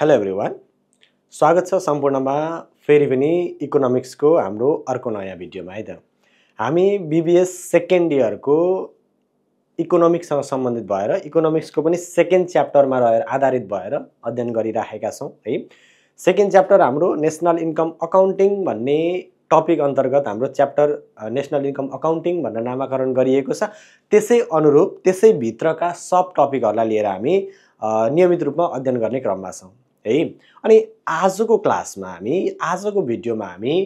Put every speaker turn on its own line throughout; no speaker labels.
Hello every one स्वागत छ सम्पूर्णमा फेरि पनि इकोनोमिक्सको हाम्रो अर्को नयाँ भिडियोमा है त हामी बिबिएस सेकेन्ड इयरको इकोनोमिक्ससँग सम्बन्धित भएर इकोनोमिक्सको पनि सेकेन्ड च्याप्टरमा रहेर आधारित भएर अध्ययन गरिराखेका छौँ है सेकेन्ड च्याप्टर हाम्रो नेसनल इन्कम अकाउन्टिङ भन्ने टपिक अन्तर्गत हाम्रो च्याप्टर नेसनल इन्कम अकाउन्टिङ भनेर नामाकरण गरिएको छ त्यसै अनुरूप त्यसैभित्रका सब टपिकहरूलाई लिएर हामी नियमित रूपमा अध्ययन गर्ने क्रममा छौँ है अनि आजको क्लासमा हामी आजको भिडियोमा हामी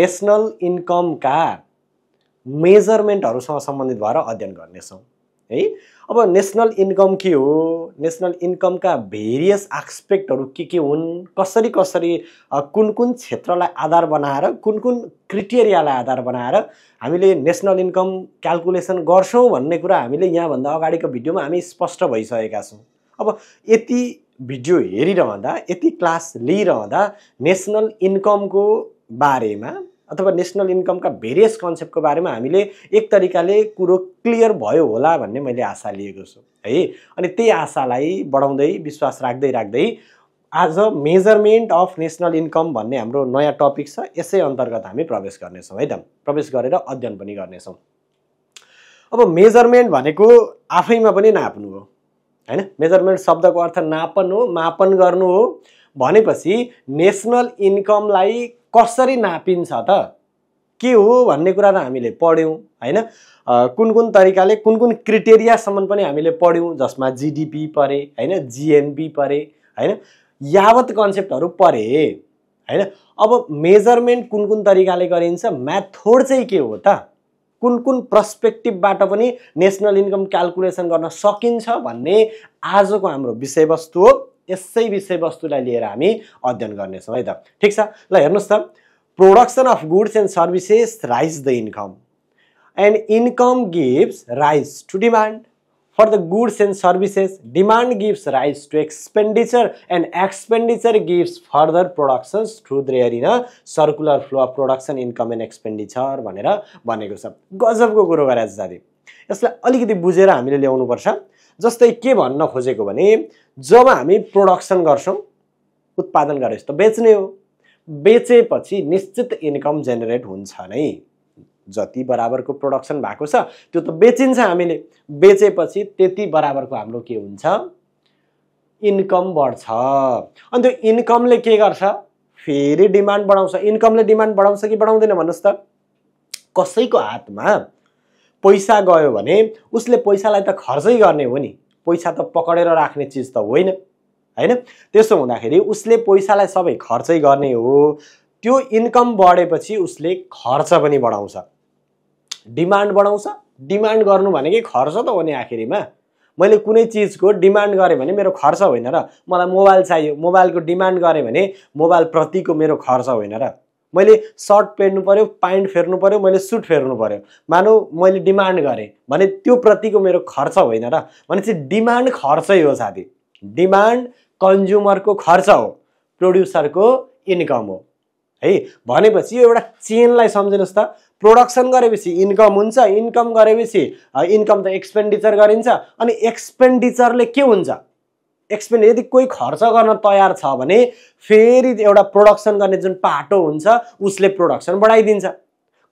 नेसनल इन्कमका मेजरमेन्टहरूसँग सम्बन्धित भएर अध्ययन गर्नेछौँ है अब नेसनल इन्कम के हो नेसनल इन्कमका भेरियस आस्पेक्टहरू के के हुन् कसरी कसरी कुन कुन क्षेत्रलाई आधार बनाएर कुन कुन क्रिटेरियालाई आधार बनाएर हामीले नेसनल इन्कम क्यालकुलेसन गर्छौँ भन्ने कुरा हामीले यहाँभन्दा अगाडिको भिडियोमा हामी स्पष्ट भइसकेका छौँ अब यति भिडियो हेरिरहँदा यति क्लास लिइरहँदा नेसनल इन्कमको बारेमा अथवा नेसनल इन्कमका भेरियस कन्सेप्टको बारेमा हामीले एक तरिकाले कुरो क्लियर भयो होला भन्ने मैले आशा लिएको छु है अनि त्यही आशालाई बढाउँदै विश्वास राख्दै राख्दै आज मेजरमेन्ट अफ नेसनल इन्कम भन्ने हाम्रो नयाँ टपिक छ यसै अन्तर्गत हामी प्रवेश गर्नेछौँ है त प्रवेश गरेर अध्ययन पनि गर्नेछौँ अब मेजरमेन्ट भनेको आफैमा पनि नाप्नु हो होइन मेजरमेन्ट शब्दको अर्थ नापन हो मापन गर्नु हो भनेपछि नेसनल इन्कमलाई कसरी नापिन्छ त के हो भन्ने कुरा त हामीले पढ्यौँ होइन कुन कुन तरिकाले कुन कुन क्रिटेरियासम्म पनि हामीले पढ्यौँ जसमा जिडिपी परे होइन जिएनपी परे होइन यावत कन्सेप्टहरू परे होइन अब मेजरमेन्ट कुन कुन तरिकाले गरिन्छ म्याथोड चाहिँ के हो त कुन कुन पर्सपेक्टिभबाट पनि नेसनल इन्कम क्यालकुलेसन गर्न सकिन्छ भन्ने आजको हाम्रो विषयवस्तु हो यसै विषयवस्तुलाई लिएर हामी अध्ययन गर्नेछौँ है त ठिक छ ल हेर्नुहोस् त production of goods and services rise the income and income gives rise to demand for the goods and services, demand gives rise to expenditure and expenditure gives further productions through the in circular flow of production, income and expenditure भनेर भनेको छ गजबको कुरो गरेर जाँदै यसलाई अलिकति बुझेर हामीले ल्याउनुपर्छ जस्तै के भन्न खोजेको भने जब हामी प्रोडक्सन गर्छौँ उत्पादन गरेपछि त बेच्ने हो बेचेपछि निश्चित इन्कम जेनेरेट हुन्छ नै जति बराबरको प्रोडक्सन भएको छ त्यो त बेचिन्छ हामीले बेचेपछि त्यति बराबरको हाम्रो के हुन्छ इन्कम बढ्छ अनि त्यो इन्कमले के गर्छ फेरि डिमान्ड बढाउँछ इन्कमले डिमान्ड बढाउँछ कि बढाउँदैन भन्नुहोस् त कसैको हातमा पैसा गयो भने उसले पैसालाई त खर्चै गर्ने हो नि पैसा त पक्रेर राख्ने चिज त होइन होइन त्यसो हुँदाखेरि उसले पैसालाई सबै खर्चै गर्ने हो त्यो इन्कम बढेपछि उसले खर्च पनि बढाउँछ डिमान्ड बढाउँछ डिमान्ड गर्नु भनेकै खर्च त हो नि आखिरीमा मैले कुनै चिजको डिमान्ड गरेँ भने मेरो खर्च होइन र मलाई मोबाइल चाहियो मोबाइलको डिमान्ड गरेँ भने मोबाइल प्रतिको मेरो खर्च होइन र मैले सर्ट पेर्नु पऱ्यो प्यान्ट फेर्नु पऱ्यो मैले सुट फेर्नु पऱ्यो मानौ मैले डिमान्ड गरेँ भने त्यो प्रतिको मेरो खर्च होइन र भनेपछि डिमान्ड खर्चै हो साथी डिमान्ड कन्ज्युमरको खर्च हो प्रड्युसरको इन्कम हो है भनेपछि यो एउटा चेनलाई सम्झिनुहोस् त प्रोडक्सन गरेपछि इन्कम हुन्छ इन्कम गरेपछि इन्कम त एक्सपेन्डिचर गरिन्छ अनि एक्सपेन्डिचरले के हुन्छ एक्सपेन्ड यदि कोही खर्च गर्न तयार छ भने फेरि एउटा प्रोडक्सन गर्ने जुन पाटो हुन्छ उसले प्रोडक्सन बढाइदिन्छ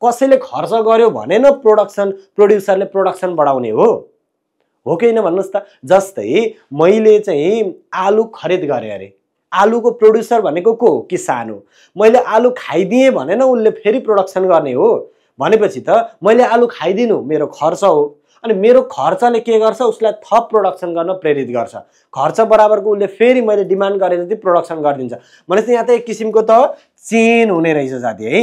कसैले खर्च गर्यो भने न प्रोडक्सन प्रड्युसरले प्रोडक्सन बढाउने हो हो कि होइन भन्नुहोस् त जस्तै मैले चाहिँ आलु खरिद गरेँ अरे आलुको प्रड्युसर भनेको को हो किसान हो मैले आलु खाइदिएँ भने न उसले फेरि प्रोडक्सन गर्ने हो भनेपछि त मैले आलु खाइदिनु मेरो खर्च हो अनि मेरो खर्चले के गर्छ उसलाई थप प्रोडक्सन गर्न प्रेरित गर्छ खर्च बराबरको उसले फेरि मैले डिमान्ड गरे जति प्रोडक्सन गरिदिन्छ भनेपछि यहाँ त एक किसिमको त चेन हुने रहेछ साथी है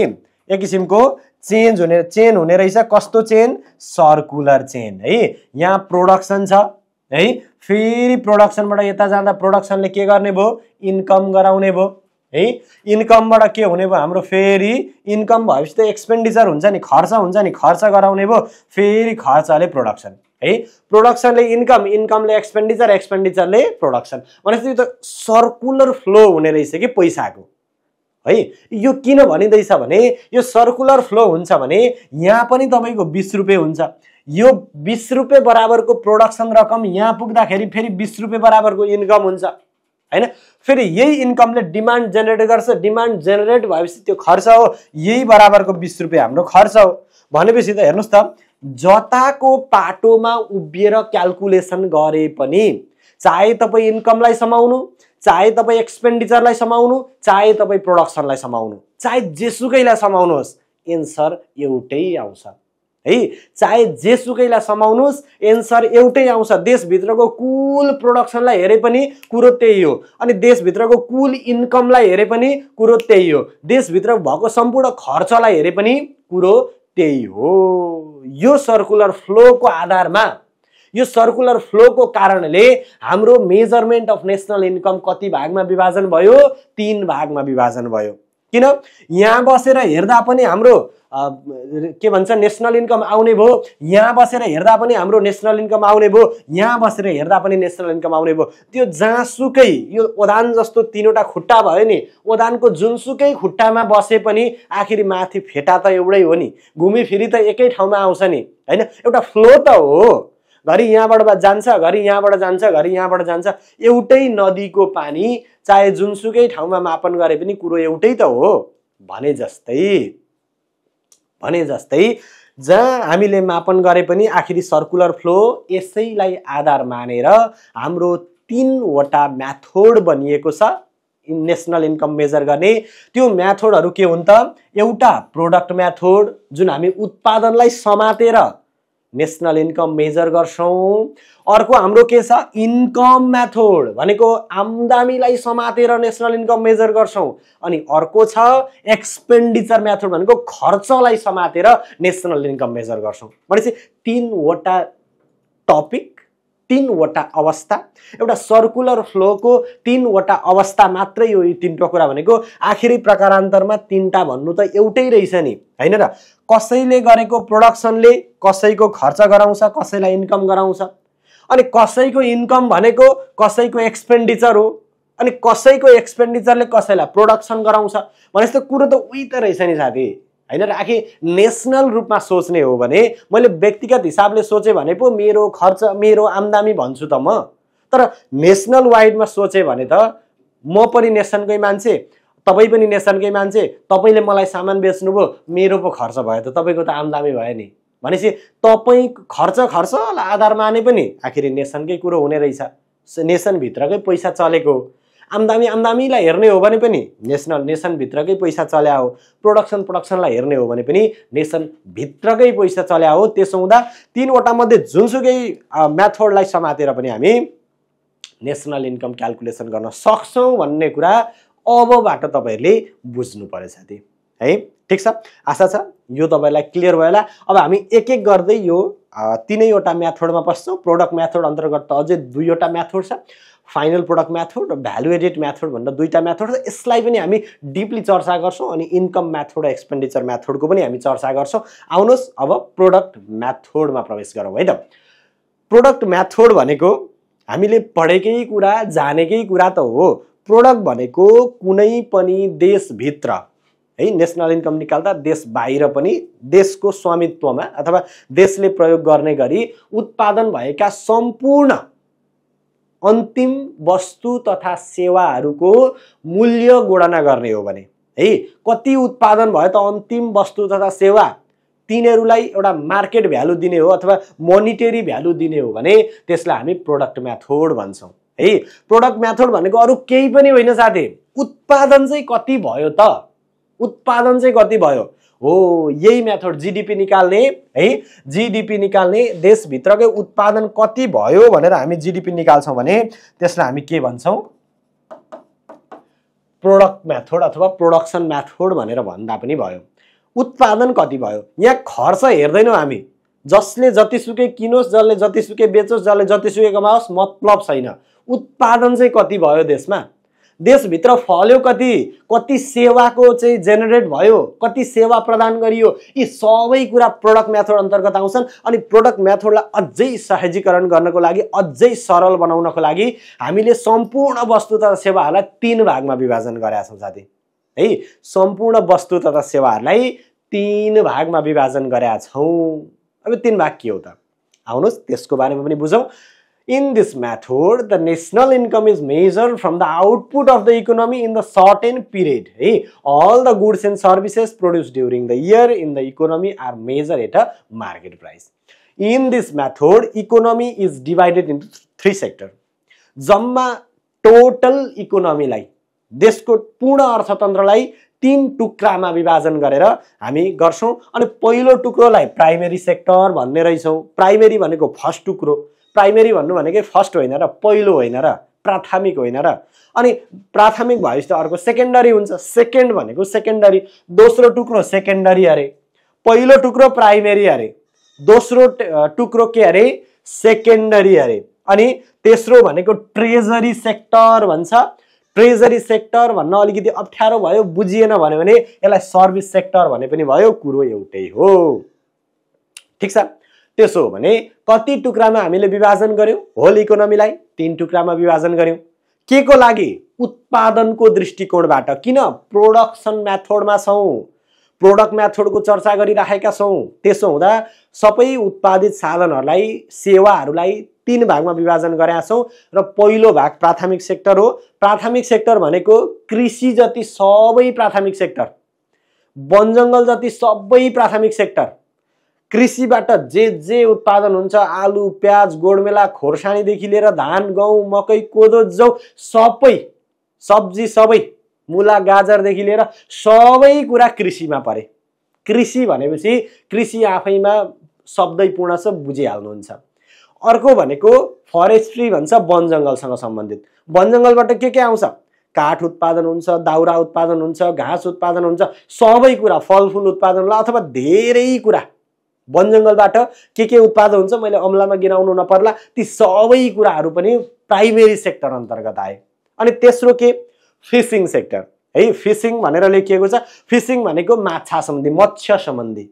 एक किसिमको चेन्ज हुने चेन हुने रहेछ कस्तो चेन सर्कुलर चेन है यहाँ प्रोडक्सन छ है फेरि प्रोडक्सनबाट यता जाँदा प्रोडक्सनले के गर्ने भयो इन्कम गराउने भयो है इन्कमबाट के हुने भयो हाम्रो फेरि इन्कम भएपछि त एक्सपेन्डिचर हुन्छ नि खर्च हुन्छ नि खर्च गराउने भयो फेरि खर्चले प्रोडक्सन है प्रोडक्सनले इन्कम इन्कमले एक्सपेन्डिचर एक्सपेन्डिचरले प्रोडक्सन भनेपछि यो त सर्कुलर फ्लो हुने रहेछ कि पैसाको है यो किन भनिँदैछ भने यो सर्कुलर फ्लो हुन्छ भने यहाँ पनि तपाईँको बिस रुपियाँ हुन्छ यो बिस रुपियाँ बराबरको प्रोडक्सन रकम यहाँ पुग्दाखेरि फेरि बिस रुपियाँ बराबरको इन्कम हुन्छ होइन फेरि यही इन्कमले डिमान्ड जेनेरेट गर्छ डिमान्ड जेनेरेट भएपछि त्यो खर्च हो यही बराबरको बिस रुपियाँ हाम्रो खर्च हो भनेपछि त हेर्नुहोस् त जताको पाटोमा उभिएर क्यालकुलेसन गरे पनि चाहे तपाईँ इन्कमलाई समाउनु चाहे तपाईँ एक्सपेन्डिचरलाई समाउनु चाहे तपाईँ प्रोडक्सनलाई समाउनु चाहे जेसुकैलाई समाउनुहोस् एन्सर एउटै आउँछ है चाहे जेसुकैलाई समाउनुहोस् एन्सर एउटै आउँछ देशभित्रको कुल प्रोडक्सनलाई हेरे पनि कुरो त्यही हो अनि देशभित्रको कुल इन्कमलाई हेरे पनि कुरो त्यही हो देशभित्र भएको सम्पूर्ण खर्चलाई हेरे पनि कुरो त्यही हो यो सर्कुलर फ्लोको आधारमा यो सर्कुलर फ्लोको कारणले हाम्रो मेजरमेन्ट अफ नेसनल इन्कम कति भागमा विभाजन भयो तिन भागमा विभाजन भयो किन यहाँ बसेर हेर्दा पनि हाम्रो के भन्छ नेसनल इन्कम आउने भयो यहाँ बसेर हेर्दा पनि हाम्रो नेसनल इन्कम आउने भयो यहाँ बसेर हेर्दा पनि नेसनल इन्कम आउने भयो त्यो जहाँसुकै यो ओदान जस्तो तिनवटा खुट्टा भयो नि ओदानको जुनसुकै खुट्टामा बसे पनि आखिरी माथि फेटा त एउटै हो नि घुमिफिरी त एकै ठाउँमा आउँछ नि होइन एउटा फ्लो त हो घरि यहाँबाट जान्छ घरि यहाँबाट जान्छ घरि यहाँबाट जान्छ एउटै नदीको पानी चाहे जुनसुकै ठाउँमा मापन गरे पनि कुरो एउटै त हो भने जस्तै भने जस्तै जहाँ हामीले मापन गरे पनि आखिरी सर्कुलर फ्लो यसैलाई आधार मानेर हाम्रो तिनवटा म्याथोड बनिएको छ नेसनल इन्कम मेजर गर्ने त्यो म्याथोडहरू के हुन् त एउटा प्रोडक्ट म्याथोड जुन हामी उत्पादनलाई समातेर नेसनल इन्कम मेजर गर्छौँ अर्को हाम्रो के छ इन्कम मेथोड भनेको आम्दामीलाई समातेर नेसनल इन्कम मेजर गर्छौँ अनि अर्को छ एक्सपेन्डिचर मेथोड भनेको खर्चलाई समातेर नेसनल इन्कम मेजर गर्छौँ भनेपछि तिनवटा टपिक तिनवटा अवस्था एउटा सर्कुलर फ्लोको तिनवटा अवस्था मात्रै हो यो तिनवटा कुरा भनेको आखिरी प्रकारान्तरमा तिनवटा भन्नु त एउटै रहेछ नि होइन र कसैले गरेको प्रोडक्सनले कसैको खर्च गराउँछ कसैलाई इन्कम गराउँछ अनि कसैको इन्कम भनेको कसैको एक्सपेन्डिचर हो अनि कसैको एक्सपेन्डिचरले कसैलाई प्रोडक्सन गराउँछ भने जस्तो कुरो त उही त रहेछ नि साथी होइन र आखिर नेसनल रूपमा सोच्ने हो भने मैले व्यक्तिगत हिसाबले सोचेँ भने पो मेरो खर्च मेरो आम्दामी भन्छु त म तर नेसनल वाइडमा सोचेँ भने त म पनि नेसनकै मान्छे तपाईँ पनि नेसनकै मान्छे तपाईँले मलाई सामान बेच्नुभयो मेरो पो खर्च भयो त तपाईँको त आम्दामी भयो नि भनेपछि तपाईँ खर्च खर्च आधार माने पनि आखिर नेसनकै कुरो हुने रहेछ नेसनभित्रकै पैसा चलेको हो आम्दामी आम्दामीलाई हेर्ने हो भने पनि नेसनल नेसनभित्रकै पैसा चल्या हो प्रोडक्सन प्रोडक्सनलाई हेर्ने हो भने पनि नेसनभित्रकै पैसा चल्या हो त्यसो हुँदा तिनवटा मध्ये जुनसुकै मेथडलाई समातेर पनि हामी नेसनल इन्कम क्यालकुलेसन गर्न सक्छौँ भन्ने कुरा अबबाट तपाईँहरूले बुझ्नु पऱ्यो साथी है ठिक छ आशा छ यो तपाईँलाई क्लियर भयो होला अब हामी एक एक गर्दै यो तिनैवटा म्याथोडमा बस्छौँ प्रोडक्ट म्याथोड अन्तर्गत त अझै दुईवटा म्याथोड छ फाइनल प्रोडक्ट मेथड र भ्यालु एडेड मेथड भनेर दुईवटा मेथड छ यसलाई पनि हामी डिपली चर्चा गर्छौँ अनि इन्कम मेथड र एक्सपेन्डिचर मेथडको पनि हामी चर्चा गर्छौँ आउनुहोस् अब प्रोडक्ट मेथडमा प्रवेश गरौँ है त प्रोडक्ट मेथड भनेको हामीले पढेकै कुरा जानेकै कुरा त हो प्रोडक्ट भनेको कुनै पनि देशभित्र है नेसनल इन्कम निकाल्दा देश बाहिर पनि देशको स्वामित्वमा अथवा देशले प्रयोग गर्ने गरी उत्पादन भएका सम्पूर्ण अन्तिम वस्तु तथा सेवाहरूको मूल्य गुणना गर्ने हो भने है कति उत्पादन भयो त अन्तिम वस्तु तथा सेवा तिनीहरूलाई एउटा मार्केट भ्यालु दिने हो अथवा मोनिटेरी भ्यालु दिने हो भने त्यसलाई हामी प्रोडक्ट म्याथोड भन्छौँ है प्रोडक्ट म्याथोड भनेको अरू केही पनि होइन साथी उत्पादन चाहिँ कति भयो त उत्पादन चाहिँ कति भयो हो यही मेथड जिडिपी निकाल्ने है जिडिपी निकाल्ने देशभित्रकै उत्पादन कति भयो भनेर हामी जिडिपी निकाल्छौँ भने त्यसलाई हामी के भन्छौँ प्रोडक्ट मेथड अथवा प्रोडक्सन मेथड भनेर भन्दा पनि भयो उत्पादन कति भयो यहाँ खर्च हेर्दैनौँ हामी जसले जतिसुकै किनोस् जसले जतिसुकै बेचोस् जसले जतिसुकै कमाओस् मतलब छैन उत्पादन चाहिँ कति भयो देशमा देशभित्र फल्यो कति कति सेवाको चाहिँ जेनेरेट भयो कति सेवा प्रदान गरियो यी सबै कुरा प्रोडक्ट मेथड अन्तर्गत आउँछन् अनि प्रोडक्ट मेथडलाई अझै सहजीकरण गर्नको लागि अझै सरल बनाउनको लागि हामीले सम्पूर्ण वस्तु तथा सेवाहरूलाई तिन भागमा विभाजन गरेका छौँ साथी है सम्पूर्ण वस्तु तथा सेवाहरूलाई तिन भागमा विभाजन गरेका छौँ अब तिन भाग के हो त आउनुहोस् त्यसको बारेमा पनि बुझौँ In this method, the national income is measured from the output of the economy in the certain period. Hey, all the goods and services produced during the year in the economy are measured at a market price. In this method, economy is divided into three sector. जम्मा economy इकोनोमीलाई देशको पूर्ण अर्थतन्त्रलाई तिन टुक्रामा विभाजन गरेर हामी गर्छौँ अनि पहिलो टुक्रोलाई प्राइमेरी सेक्टर भन्ने रहेछौँ प्राइमेरी भनेको फर्स्ट टुक्रो प्राइमेरी भन्नु भनेकै फर्स्ट होइन र पहिलो होइन र प्राथमिक होइन र अनि प्राथमिक भएपछि त अर्को सेकेन्डरी हुन्छ सेकेन्ड भनेको सेकेन्डरी दोस्रो टुक्रो सेकेन्डरी अरे पहिलो टुक्रो प्राइमेरी अरे दोस्रो टुक्रो के अरे सेकेन्डरी अरे अनि तेस्रो भनेको ट्रेजरी सेक्टर भन्छ ट्रेजरी सेक्टर भन्न अलिकति अप्ठ्यारो भयो बुझिएन भन्यो भने यसलाई सर्भिस सेक्टर भने पनि भयो कुरो एउटै हो ठिक छ त्यसो हो भने कति टुक्रामा हामीले विभाजन गऱ्यौँ होल इकोनोमीलाई तिन टुक्रामा विभाजन गऱ्यौँ के को लागि उत्पादनको दृष्टिकोणबाट किन प्रोडक्सन म्याथोडमा छौँ प्रोडक्ट म्याथोडको चर्चा गरिराखेका छौँ त्यसो हुँदा सबै उत्पादित साधनहरूलाई सेवाहरूलाई तिन भागमा विभाजन गरेका छौँ र पहिलो भाग प्राथमिक सेक्टर हो प्राथमिक सेक्टर भनेको कृषि जति सबै प्राथमिक सेक्टर वनजङ्गल जति सबै प्राथमिक सेक्टर कृषिबाट जे जे उत्पादन हुन्छ आलु प्याज गोडमेला खोर्सानीदेखि लिएर धान गहुँ मकै कोदो जौ सबै सब्जी सबै मुला गाजरदेखि लिएर सबै कुरा कृषिमा परे कृषि भनेपछि कृषि आफैमा शब्दै पूर्ण छ बुझिहाल्नुहुन्छ अर्को भनेको फरेस्ट्री भन्छ वनजङ्गलसँग सम्बन्धित वनजङ्गलबाट के के आउँछ काठ उत्पादन हुन्छ दाउरा उत्पादन हुन्छ घाँस उत्पादन हुन्छ सबै कुरा फलफुल उत्पादन होला अथवा धेरै कुरा वन वनजङ्गलबाट के के उत्पादन हुन्छ मैले अम्लामा गिनाउनु नपर्ला ती सबै कुराहरू पनि प्राइमेरी सेक्टर अन्तर्गत आए अनि तेस्रो के फिसिङ सेक्टर है फिसिङ भनेर लेखिएको छ फिसिङ भनेको माछा सम्बन्धी मत्स्य सम्बन्धी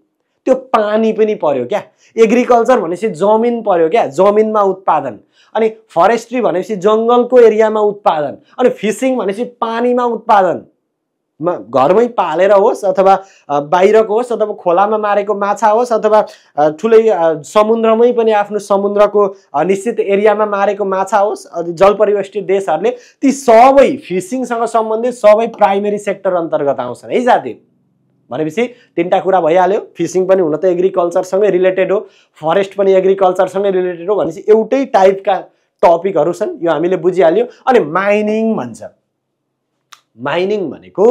त्यो पानी पनि पर्यो क्या एग्रिकल्चर भनेपछि जमिन पर्यो क्या जमिनमा उत्पादन अनि फरेस्ट्री भनेपछि जङ्गलको एरियामा उत्पादन अनि फिसिङ भनेपछि पानीमा उत्पादन मा घरमै पालेर होस् अथवा बाहिरको होस् अथवा खोलामा मारेको माछा होस् अथवा ठुलै समुद्रमै पनि आफ्नो समुद्रको निश्चित एरियामा मारेको माछा होस् जलपरिवेष्टित देशहरूले ती सबै फिसिङसँग सम्बन्धित सबै प्राइमेरी सेक्टर अन्तर्गत आउँछन् है जाति भनेपछि तिनवटा कुरा भइहाल्यो फिसिङ पनि हुन त एग्रिकल्चरसँगै रिलेटेड हो फरेस्ट पनि एग्रिकल्चरसँगै रिलेटेड हो भनेपछि एउटै टाइपका टपिकहरू छन् यो हामीले बुझिहाल्यौँ अनि माइनिङ भन्छ माइनिङ भनेको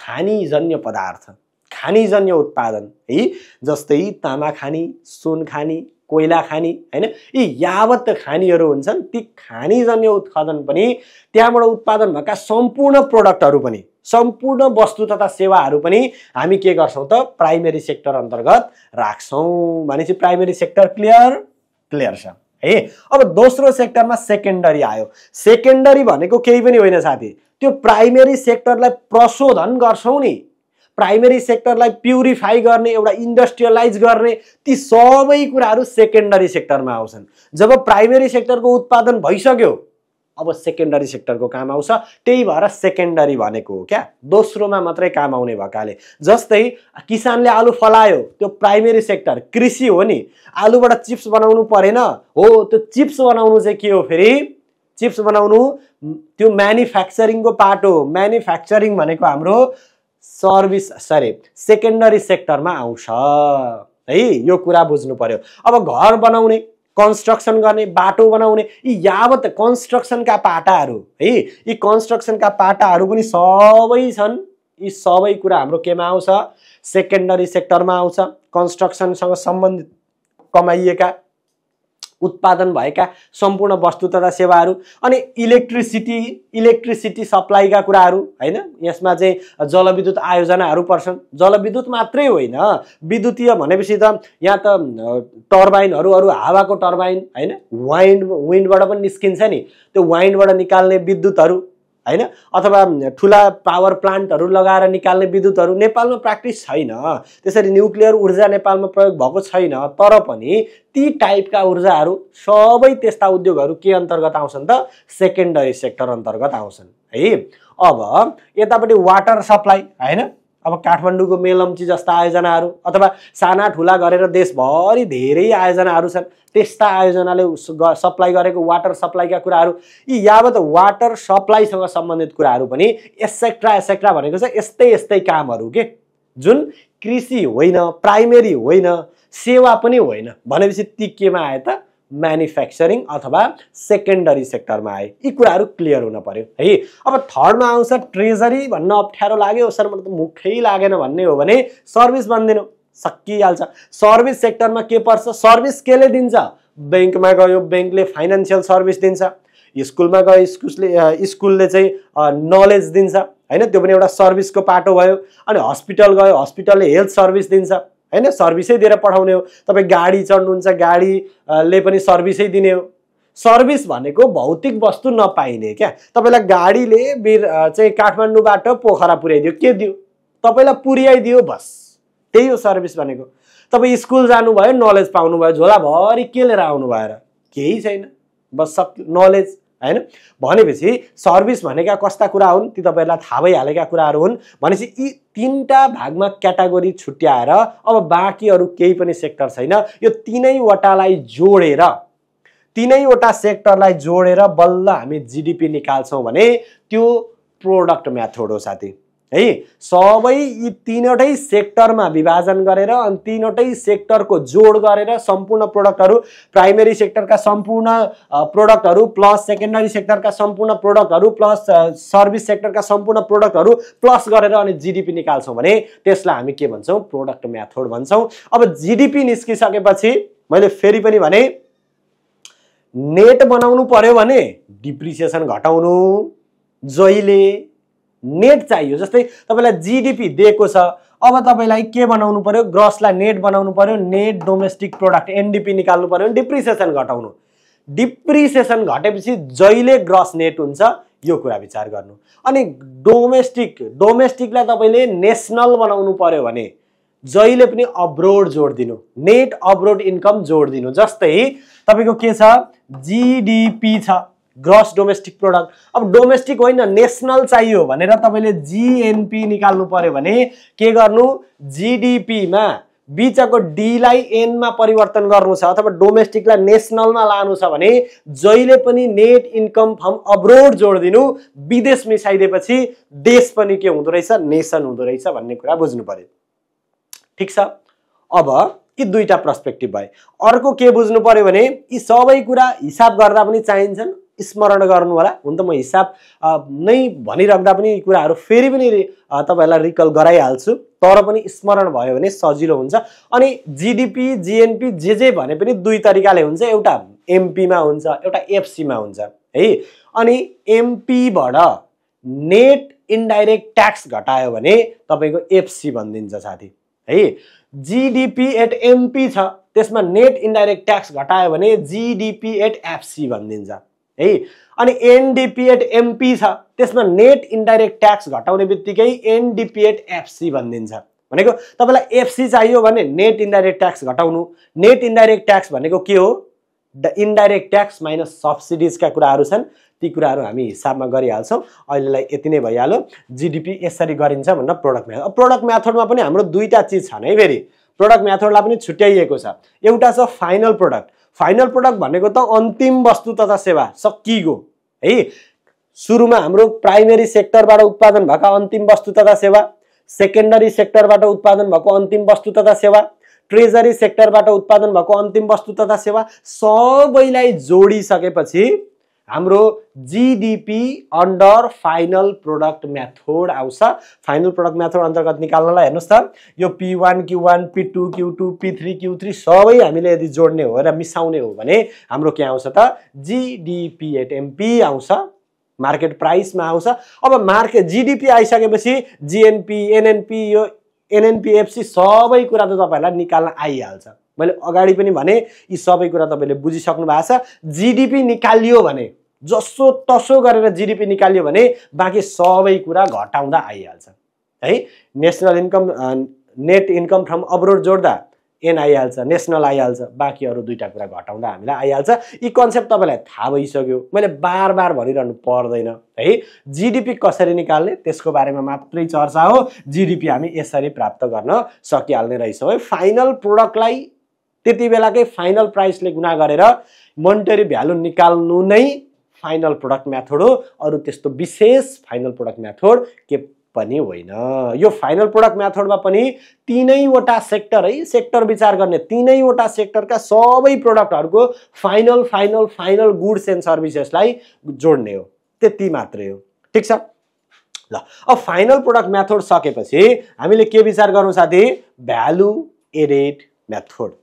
खानीजन्य पदार्थ खानीजन्य उत्पादन है जस्तै तामा खानी सुन खानी कोइला खानी होइन यी यावत खानीहरू हुन्छन् ती खानीजन्य उत्पादन पनि त्यहाँबाट उत्पादन भएका सम्पूर्ण प्रडक्टहरू पनि सम्पूर्ण वस्तु तथा सेवाहरू पनि हामी के गर्छौँ त प्राइमेरी सेक्टर अन्तर्गत राख्छौँ भनेपछि प्राइमेरी सेक्टर क्लियर क्लियर छ है अब दोस्रो सेक्टरमा सेकेन्डरी आयो सेकेन्डरी भनेको केही पनि होइन साथी त्यो प्राइमेरी सेक्टरलाई प्रशोधन गर्छौँ नि प्राइमेरी सेक्टरलाई प्युरिफाई गर्ने एउटा इन्डस्ट्रियलाइज गर्ने ती सबै कुराहरू सेकेन्डरी सेक्टरमा आउँछन् जब प्राइमेरी सेक्टरको उत्पादन भइसक्यो अब सेकेन्डरी सेक्टरको काम आउँछ त्यही भएर सेकेन्डरी भनेको हो क्या दोस्रोमा मात्रै काम आउने भएकाले जस्तै किसानले आलु फलायो त्यो प्राइमेरी सेक्टर कृषि हो नि आलुबाट चिप्स बनाउनु परेन हो त्यो चिप्स बनाउनु चाहिँ के हो फेरि चिप्स बनाउनु त्यो म्यानुफ्याक्चरिङको पार्ट हो म्यानुफ्याक्चरिङ भनेको हाम्रो सर्भिस सरी सेकेन्डरी सेक्टरमा आउँछ है यो कुरा बुझ्नु पर्यो अब घर बनाउने कन्स्ट्रक्सन गर्ने बाटो बनाउने यी यावत कन्स्ट्रक्सनका पाटाहरू है यी कन्स्ट्रक्सनका पाटाहरू पनि सबै छन् यी सबै कुरा हाम्रो केमा आउँछ सेकेन्डरी सेक्टरमा आउँछ कन्स्ट्रक्सनसँग सम्बन्धित कमाइएका उत्पादन भएका सम्पूर्ण वस्तु तथा सेवाहरू अनि इलेक्ट्रिसिटी इलेक्ट्रिसिटी सप्लाईका कुराहरू होइन यसमा चाहिँ जलविद्युत आयोजनाहरू पर्छन् जलविद्युत मात्रै होइन विद्युतीय भनेपछि त यहाँ त टर्बाइनहरू अरू हावाको टर्बाइन होइन वाइन्ड विन्डबाट पनि निस्किन्छ नि त्यो वाइन्डबाट निकाल्ने विद्युतहरू होइन अथवा ठुला पावर प्लान्टहरू लगाएर निकाल्ने विद्युतहरू नेपालमा प्र्याक्टिस छैन त्यसरी न्युक्लियर ऊर्जा नेपालमा प्रयोग भएको छैन तर पनि ती टाइपका ऊर्जाहरू सबै त्यस्ता उद्योगहरू के अन्तर्गत आउँछन् त सेकेन्डरी सेक्टर अन्तर्गत आउँछन् है अब यतापट्टि वाटर सप्लाई होइन अब काठमाडौँको मेलम्ची जस्ता आयोजनाहरू अथवा साना ठुला गरेर देशभरि धेरै आयोजनाहरू छन् त्यस्ता आयोजनाले सप्लाई गरेको वाटर सप्लाईका कुराहरू यी यावत वाटर सप्लाईसँग सम्बन्धित कुराहरू पनि एसेक्ट्रा एसेक्ट्रा भनेको चाहिँ यस्तै यस्तै कामहरू के जुन कृषि होइन प्राइमेरी होइन सेवा पनि होइन भनेपछि ती केमा आए त म्यानुफ्याक्चरिङ अथवा सेकेन्डरी सेक्टरमा आए यी कुराहरू क्लियर हुन पर्यो है अब थर्डमा आउँछ ट्रेजरी भन्न अप्ठ्यारो लाग्यो सर मलाई त मुखै लागेन भन्ने हो भने सर्भिस भनिदिनु सकिहाल्छ सर्भिस सेक्टरमा के पर्छ सर्भिस केले दिन्छ ब्याङ्कमा गयो ब्याङ्कले फाइनेन्सियल सर्भिस दिन्छ स्कुलमा गयो स्कुलले स्कुलले चाहिँ नलेज दिन्छ होइन त्यो पनि एउटा सर्भिसको पाटो भयो अनि हस्पिटल गयो हस्पिटलले हेल्थ सर्भिस दिन्छ होइन सर्भिसै दिएर पठाउने हो तपाईँ गाडी चढ्नुहुन्छ गाडीले पनि सर्भिसै दिने हो सर्भिस भनेको भौतिक वस्तु नपाइने क्या तपाईँलाई गाडीले बिर चाहिँ काठमाडौँबाट पोखरा पुर्याइदियो के दियो तपाईँलाई पुर्याइदियो बस त्यही हो सर्भिस भनेको तपाईँ स्कुल जानुभयो नलेज पाउनुभयो झोलाभरि के लिएर आउनु भएर केही छैन बस सब नलेज होइन भनेपछि सर्भिस भनेका कस्ता कुरा हुन् ती तपाईँहरूलाई थाहा भइहालेका कुराहरू हुन् भनेपछि यी तिनवटा भागमा क्याटागोरी छुट्याएर अब बाँकी केही पनि सेक्टर छैन यो तिनैवटालाई जोडेर तिनैवटा सेक्टरलाई जोडेर बल्ल हामी जिडिपी निकाल्छौँ भने त्यो प्रोडक्ट म्याथोड हो साथी है सबै यी तिनवटै सेक्टरमा विभाजन गरेर अनि तिनवटै सेक्टरको जोड गरेर सम्पूर्ण प्रोडक्टहरू प्राइमेरी सेक्टरका सम्पूर्ण प्रोडक्टहरू प्लस सेकेन्डरी सेक्टरका सम्पूर्ण प्रोडक्टहरू प्लस सर्भिस सेक्टरका सम्पूर्ण प्रोडक्टहरू प्लस गरेर अनि जिडिपी निकाल्छौँ भने त्यसलाई हामी के भन्छौँ प्रोडक्ट म्याथोड भन्छौँ अब जिडिपी निस्किसकेपछि मैले फेरि पनि भने नेट बनाउनु पर्यो भने डिप्रिसिएसन घटाउनु जहिले नेट चाहियो जस्तै तपाईँलाई जिडिपी दिएको छ अब तपाईँलाई के बनाउनु पऱ्यो ग्रसलाई नेट बनाउनु पऱ्यो नेट डोमेस्टिक प्रोडक्ट एनडिपी निकाल्नु पऱ्यो डिप्रिसिएसन घटाउनु डिप्रिसिएसन घटेपछि जहिले ग्रस नेट हुन्छ यो कुरा विचार गर्नु अनि डोमेस्टिक डोमेस्टिकलाई तपाईँले नेसनल बनाउनु पऱ्यो भने जहिले पनि अब्रोड जोड दिनु नेट अब्रोड इन्कम जोड दिनु जस्तै तपाईँको के छ जिडिपी छ ग्रस डोमेस्टिक प्रोडक्ट अब डोमेस्टिक होइन नेसनल चाहियो भनेर तपाईँले जिएनपी निकाल्नु पऱ्यो भने के गर्नु जिडिपीमा बिचको डीलाई एनमा परिवर्तन गर्नु छ अथवा डोमेस्टिकलाई नेसनलमा लानु छ भने जहिले पनि नेट इन्कम फ्रम अब्रोड जोडिदिनु विदेश मिसाइदिएपछि देश पनि के हुँदो रहेछ नेसन हुँदो रहेछ भन्ने कुरा बुझ्नु पऱ्यो ठिक छ अब यी दुईवटा पर्सपेक्टिभ भए अर्को के बुझ्नु पऱ्यो भने यी सबै कुरा हिसाब गर्दा पनि चाहिन्छन् स्मरण गर्नु होला हुन त म हिसाब नै भनिराख्दा पनि कुराहरू फेरि पनि तपाईँहरूलाई रिकल गराइहाल्छु तर पनि स्मरण भयो भने सजिलो हुन्छ अनि जिडिपी जिएनपी जे जे भने पनि दुई तरिकाले हुन्छ एउटा एमपीमा हुन्छ एउटा एफसीमा हुन्छ है अनि एमपीबाट नेट इन्डाइरेक्ट ट्याक्स घटायो भने तपाईँको एफसी भनिदिन्छ साथी है जिडिपी एट एमपी छ त्यसमा नेट इन्डाइरेक्ट ट्याक्स घटायो भने जिडिपी एट एफसी भनिदिन्छ है अनि एनडिपिएट एमपी छ त्यसमा नेट इन्डाइरेक्ट ट्याक्स घटाउने बित्तिकै एनडिपिएट एफसी भनिदिन्छ भनेको तपाईँलाई एफसी चाहियो भने नेट इन्डाइरेक्ट ट्याक्स घटाउनु नेट इन्डाइरेक्ट ट्याक्स भनेको के हो द इन्डाइरेक्ट ट्याक्स माइनस सब्सिडिजका कुराहरू छन् ती कुराहरू हामी हिसाबमा गरिहाल्छौँ अहिलेलाई यति नै भइहाल्यो जिडिपी यसरी गरिन्छ भनेर प्रडक्ट म्याथ प्रडक्ट म्याथडमा पनि हाम्रो दुईवटा चिज छन् है फेरि प्रडक्ट म्याथडलाई पनि छुट्याइएको छ एउटा छ फाइनल प्रडक्ट फाइनल प्रडक्ट भनेको त अन्तिम वस्तु तथा सेवा सकिगो है सुरुमा हाम्रो प्राइमेरी सेक्टरबाट उत्पादन भएका अन्तिम वस्तु तथा सेवा सेकेन्डरी सेक्टरबाट उत्पादन भएको अन्तिम वस्तु तथा सेवा ट्रेजरी सेक्टरबाट उत्पादन भएको अन्तिम वस्तु तथा सेवा सबैलाई जोडिसकेपछि हाम्रो GDP under final product method आउँछ फाइनल प्रोडक्ट मेथड अन्तर्गत निकाल्नलाई हेर्नुहोस् त यो P one Q one P two Q two P three Q three सबै हामीले यदि जोड्ने हो र मिसाउने हो भने हाम्रो के आउँछ त जिडिपी एट एमपी आउँछ मार्केट प्राइसमा आउँछ अब मार्केट जिडिपी आइसकेपछि जिएनपी एनएनपी यो एनएनपिएफसी सबै कुरा त तपाईँहरूलाई निकाल्न आइहाल्छ मैले अगाडि पनि भने यी सबै कुरा तपाईँले बुझिसक्नु भएको छ जिडिपी निकालियो भने जसो तसो गरेर जिडिपी निकाल्यो भने बाँकी सबै कुरा घटाउँदा आइहाल्छ है national income net income from abroad जोड्दा एन आइहाल्छ नेसनल आइहाल्छ बाँकी अरू दुईवटा कुरा घटाउँदा हामीलाई आइहाल्छ यी कन्सेप्ट तपाईँलाई थाहा भइसक्यो मैले बार बार भनिरहनु पर्दैन है जिडिपी कसरी निकाल्ने त्यसको बारेमा मात्रै चर्चा हो जिडिपी हामी यसरी प्राप्त गर्न सकिहाल्ने रहेछौँ है फाइनल प्रोडक्टलाई त्यति बेलाकै फाइनल प्राइसले गुना गरेर मोनिटरी भ्यालु निकाल्नु नै फाइनल प्रोडक्ट मेथड हो अरू त्यस्तो विशेष फाइनल प्रोडक्ट मेथड के पनि होइन यो फाइनल प्रोडक्ट मेथडमा पनि तिनैवटा सेक्टर है सेक्टर विचार गर्ने तिनैवटा सेक्टरका सबै प्रोडक्टहरूको final final final goods and सर्भिसेसलाई जोड्ने हो त्यति मात्रै हो ठिक छ ल अब फाइनल प्रोडक्ट मेथड सकेपछि हामीले के विचार गरौँ साथी value added method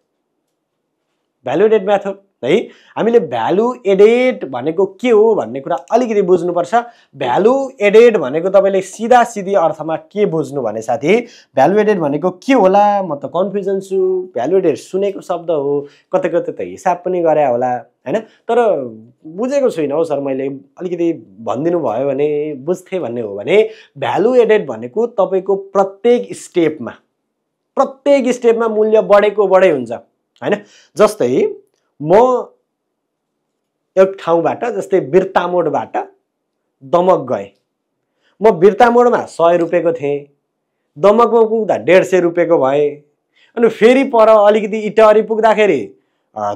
value added method है हामीले भ्यालु एडेड भनेको के हो भन्ने कुरा अलिकति बुझ्नुपर्छ भ्यालु एडेड भनेको तपाईँले सिधा सिधी अर्थमा के बुझ्नु भने साथी भ्यालु एडेड भनेको के होला म त कन्फ्युजन छु भ्यालु एडेड सुनेको शब्द हो कतै कतै त हिसाब पनि गरे होला होइन तर बुझेको छुइनँ हौ सर मैले अलिकति भनिदिनु भयो भने बुझ्थेँ भन्ने हो भने भ्यालु एडेड भनेको तपाईँको प्रत्येक स्टेपमा प्रत्येक स्टेपमा मूल्य बढेको बढै हुन्छ होइन जस्तै म एक ठाउँबाट जस्तै बिर्तामोडबाट दमक गएँ म बिर्तामोडमा सय रुपियाँको थिएँ दमकमा पुग्दा डेढ सय रुपियाँको भएँ अनि फेरि पर अलिकति इटहरी पुग्दाखेरि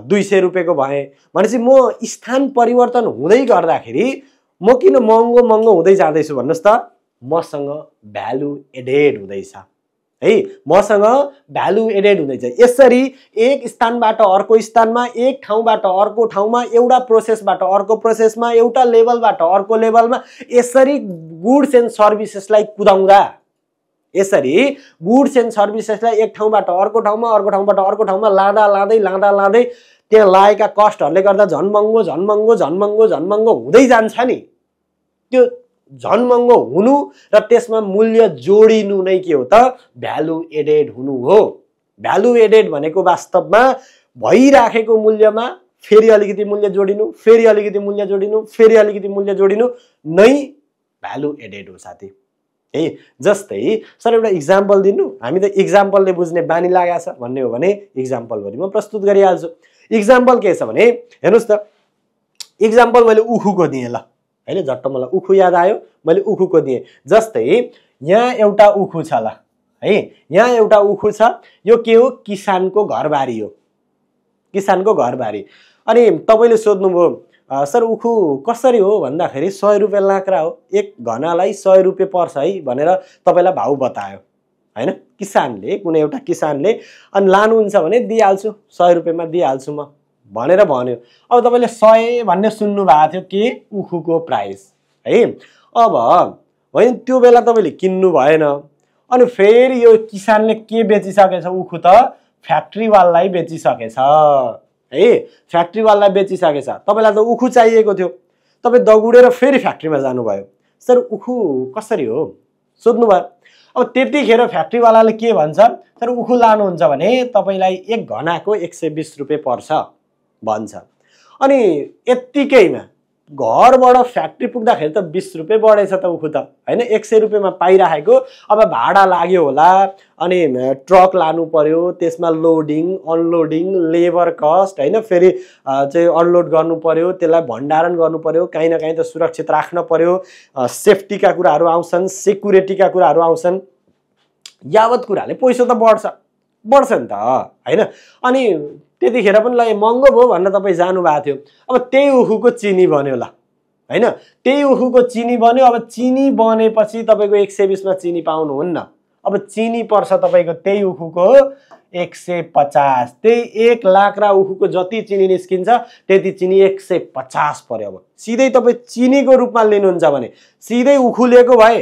दुई सय रुपियाँको भएँ भनेपछि म स्थान परिवर्तन हुँदै गर्दाखेरि म किन महँगो महँगो हुँदै जाँदैछु भन्नुहोस् त मसँग भ्यालु एडेड हुँदैछ है मसँग भ्यालु एडेड हुँदैछ यसरी एक स्थानबाट अर्को स्थानमा एक ठाउँबाट अर्को ठाउँमा एउटा प्रोसेसबाट अर्को प्रोसेसमा एउटा लेभलबाट अर्को लेभलमा यसरी गुड्स एन्ड सर्भिसेसलाई कुदाउँदा यसरी गुड्स एन्ड सर्भिसेसलाई एक ठाउँबाट अर्को ठाउँमा अर्को ठाउँबाट अर्को ठाउँमा लाँदा लाँदै लाँदा लाँदै त्यहाँ लागेका कस्टहरूले गर्दा झन् महँगो झन् महँगो झन्मङ्गो झन्मङ्गो हुँदै जान्छ नि त्यो महँगो हुनु र त्यसमा मूल्य जोडिनु नै के हो त भ्यालु एडेड हुनु हो भ्यालु एडेड भनेको वास्तवमा भइराखेको मूल्यमा फेरि अलिकति मूल्य जोडिनु फेरि अलिकति मूल्य जोडिनु फेरि अलिकति मूल्य जोडिनु नै भ्यालु एडेड हो साथी है जस्तै सर एउटा इक्जाम्पल दिनु हामी त इक्जाम्पलले बुझ्ने बानी लागेको छ भन्ने हो भने इक्जाम्पलभरि म प्रस्तुत गरिहाल्छु इक्जाम्पल के छ भने हेर्नुहोस् त इक्जाम्पल मैले उखुको दिएँ ल होइन झट्ट मलाई उखु याद आयो मैले उखुको दिएँ जस्तै यहाँ एउटा उखु छ ल है यहाँ एउटा उखु छ यो के हो किसानको घरबारी हो किसानको घरबारी अनि तपाईँले सोध्नुभयो सर उखु कसरी हो भन्दाखेरि सय रुपियाँ लाँक्रा हो एक घनालाई सय रुपियाँ पर्छ है भनेर तपाईँलाई भाउ बतायो होइन किसानले कुनै एउटा किसानले अनि लानुहुन्छ भने दिइहाल्छु सय रुपियाँमा दिइहाल्छु म भनेर भन्यो अब तपाईँले सय भन्ने सुन्नु भएको थियो के उखुको प्राइस है अब होइन त्यो बेला तपाईँले किन्नु भएन अनि फेरि यो किसानले के बेचिसकेछ उखु त फ्याक्ट्रीवाललाई बेचिसकेछ है फ्याक्ट्रीवाललाई बेचिसकेछ तपाईँलाई त उखु चाहिएको थियो तपाईँ दगुडेर फेरि फ्याक्ट्रीमा जानुभयो सर उखु कसरी हो सोध्नुभयो अब त्यतिखेर फ्याक्ट्रीवालाले के भन्छ तर उखु लानुहुन्छ भने तपाईँलाई एक घनाको एक सय बिस रुपियाँ पर्छ भन्छ अनि यत्तिकैमा घरबाट फ्याक्ट्री पुग्दाखेरि त बिस रुपियाँ बढेछ त उखु त होइन एक सय रुपियाँमा पाइराखेको अब भाडा लाग्यो होला अनि ट्रक लानु पर्यो त्यसमा लोडिङ अनलोडिङ लेबर कस्ट होइन फेरि चाहिँ अनलोड गर्नु पर्यो त्यसलाई भण्डारण गर्नु पर्यो काहीँ न काहीँ त सुरक्षित राख्न पर्यो सेफ्टीका कुराहरू आउँछन् सेक्युरिटीका कुराहरू आउँछन् यावत कुराले पैसा त बढ्छ बढ्छ नि त होइन अनि त्यतिखेर पनि ल महँगो भयो भनेर तपाईँ जानुभएको थियो अब त्यही उखुको चिनी बन्यो ल होइन त्यही उखुको चिनी बन्यो अब चिनी बनेपछि तपाईँको एक सय बिसमा चिनी पाउनुहुन्न अब चिनी पर्छ तपाईँको त्यही उखुको एक सय पचास त्यही एक लाख र उखुको जति चिनी निस्किन्छ त्यति चिनी एक सय पचास पऱ्यो अब सिधै तपाईँ चिनीको रूपमा लिनुहुन्छ भने सिधै उखु लिएको भए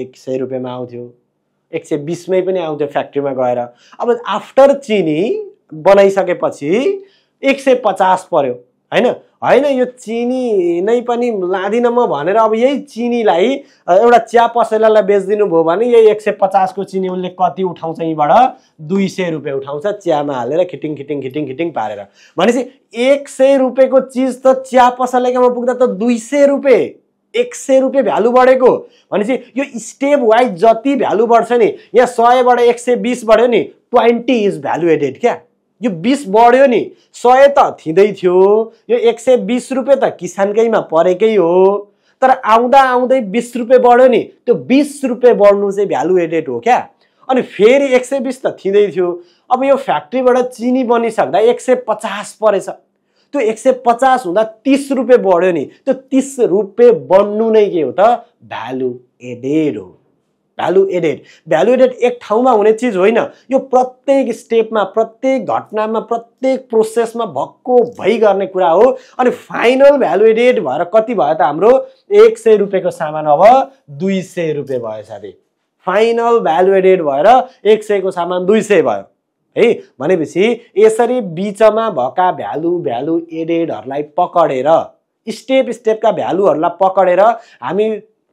एक सय रुपियाँमा आउँथ्यो एक सय बिसमै पनि आउँथ्यो फ्याक्ट्रीमा गएर अब आफ्टर चिनी बनाइसकेपछि एक सय पचास पऱ्यो होइन होइन यो चिनी नै पनि लाँदिनँ म भनेर अब यही चिनीलाई एउटा चिया पसेलालाई बेचिदिनु भयो भने यही एक सय पचासको चिनी उसले कति उठाउँछ यहीँबाट दुई सय रुपियाँ उठाउँछ चियामा हालेर खिटिङ खिटिङ खिटिङ खिटिङ पारेर भनेपछि एक सय रुपियाँको चिज त चिया पसलेकामा पुग्दा त दुई सय रुपियाँ एक सय रुपियाँ भ्यालु बढेको भनेपछि यो स्टेप वाइज जति भ्यालु बढ्छ नि यहाँ सयबाट एक सय बिस बढ्यो नि ट्वेन्टी इज भ्यालु एडेड क्या यो बिस बढ्यो नि सय त थिँदै थियो यो एक सय बिस रुपियाँ त किसानकैमा परेकै हो तर आउँदा आउँदै बिस रुपियाँ बढ्यो नि त्यो बिस रुपियाँ बढ्नु चाहिँ भ्यालु एडेड हो क्या अनि फेरि एक सय बिस त थिँदै थियो अब यो फ्याक्ट्रीबाट चिनी बनिसक्दा एक सय पचास परेछ त्यो एक सय पचास हुँदा तिस रुपियाँ बढ्यो नि त्यो तिस रुपियाँ बढ्नु नै के हो त भ्यालु एडेड हो भ्यालु एडेड भ्यालु एडेड एक ठाउँमा हुने चिज होइन यो प्रत्येक स्टेपमा प्रत्येक घटनामा प्रत्येक प्रोसेसमा भक्को भइ गर्ने कुरा हो अनि फाइनल भ्यालु एडेड भएर कति भयो त हाम्रो एक सय रुपियाँको सामान अब दुई सय रुपियाँ भयो साथी फाइनल भ्यालु एडेड भएर एक सयको सामान दुई सय भयो है भनेपछि यसरी बिचमा भएका भ्यालु भ्यालु एडेडहरूलाई पकडेर स्टेप स्टेपका भ्यालुहरूलाई पकडेर हामी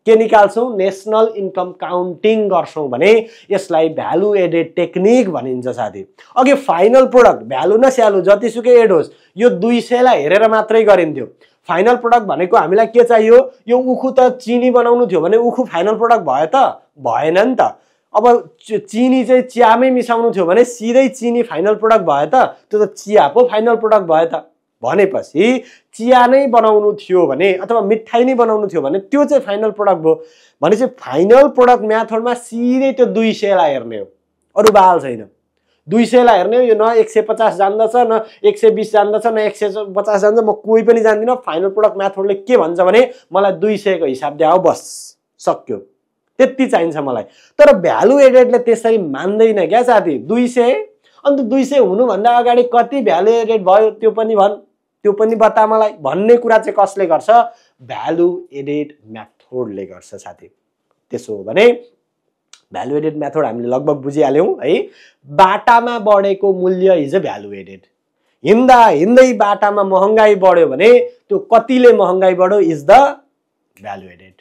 के निकाल्छौँ नेसनल इन्कम काउन्टिङ गर्छौँ भने यसलाई भ्यालु एडेड टेक्निक भनिन्छ साथी अघि फाइनल प्रोडक्ट भ्यालु न स्यालु जतिसुकै एड होस् यो दुई सयलाई हेरेर मात्रै गरिन्थ्यो फाइनल प्रडक्ट भनेको हामीलाई के चाहियो यो उखु त चिनी बनाउनु थियो भने उखु फाइनल प्रडक्ट भयो त भएन नि त अब चिनी चाहिँ चियामै मिसाउनु थियो भने सिधै चिनी फाइनल प्रडक्ट भयो त त्यो त चिया पो फाइनल प्रडक्ट भयो त भनेपछि चिया नै बनाउनु थियो भने अथवा मिठाई नै बनाउनु थियो भने त्यो चाहिँ फाइनल प्रडक्ट भयो भने चाहिँ फाइनल प्रडक्ट म्याथडमा सिधै त्यो दुई सयलाई हेर्ने हो अरू बाल छैन दुई सयलाई हेर्ने हो यो न एक सय पचास जान्दछ न एक सय बिस जान्दछ न एक सय पचास जान्छ म कोही पनि जान्दिनँ फाइनल प्रडक्ट म्याथडले के भन्छ भने मलाई दुई सयको हिसाब दिए बस सक्यो त्यति चाहिन्छ मलाई तर भ्यालु एडेडले त्यसरी मान्दैन क्या साथी दुई सय अन्त दुई सय हुनुभन्दा अगाडि कति भ्यालु एडेड भयो त्यो पनि भन् त्यो पनि बता मलाई भन्ने कुरा चाहिँ कसले गर्छ भ्यालु एडेड म्याथोडले गर्छ साथी त्यसो हो भने भ्यालु एडेड म्याथोड हामीले लगभग बुझिहाल्यौँ है बाटामा बढेको मूल्य इज अ भ्यालु एडेड हिँड्दा हिँड्दै बाटामा महँगाई बढ्यो भने त्यो कतिले महँगाई बढ्यो इज द भ्यालु एडेड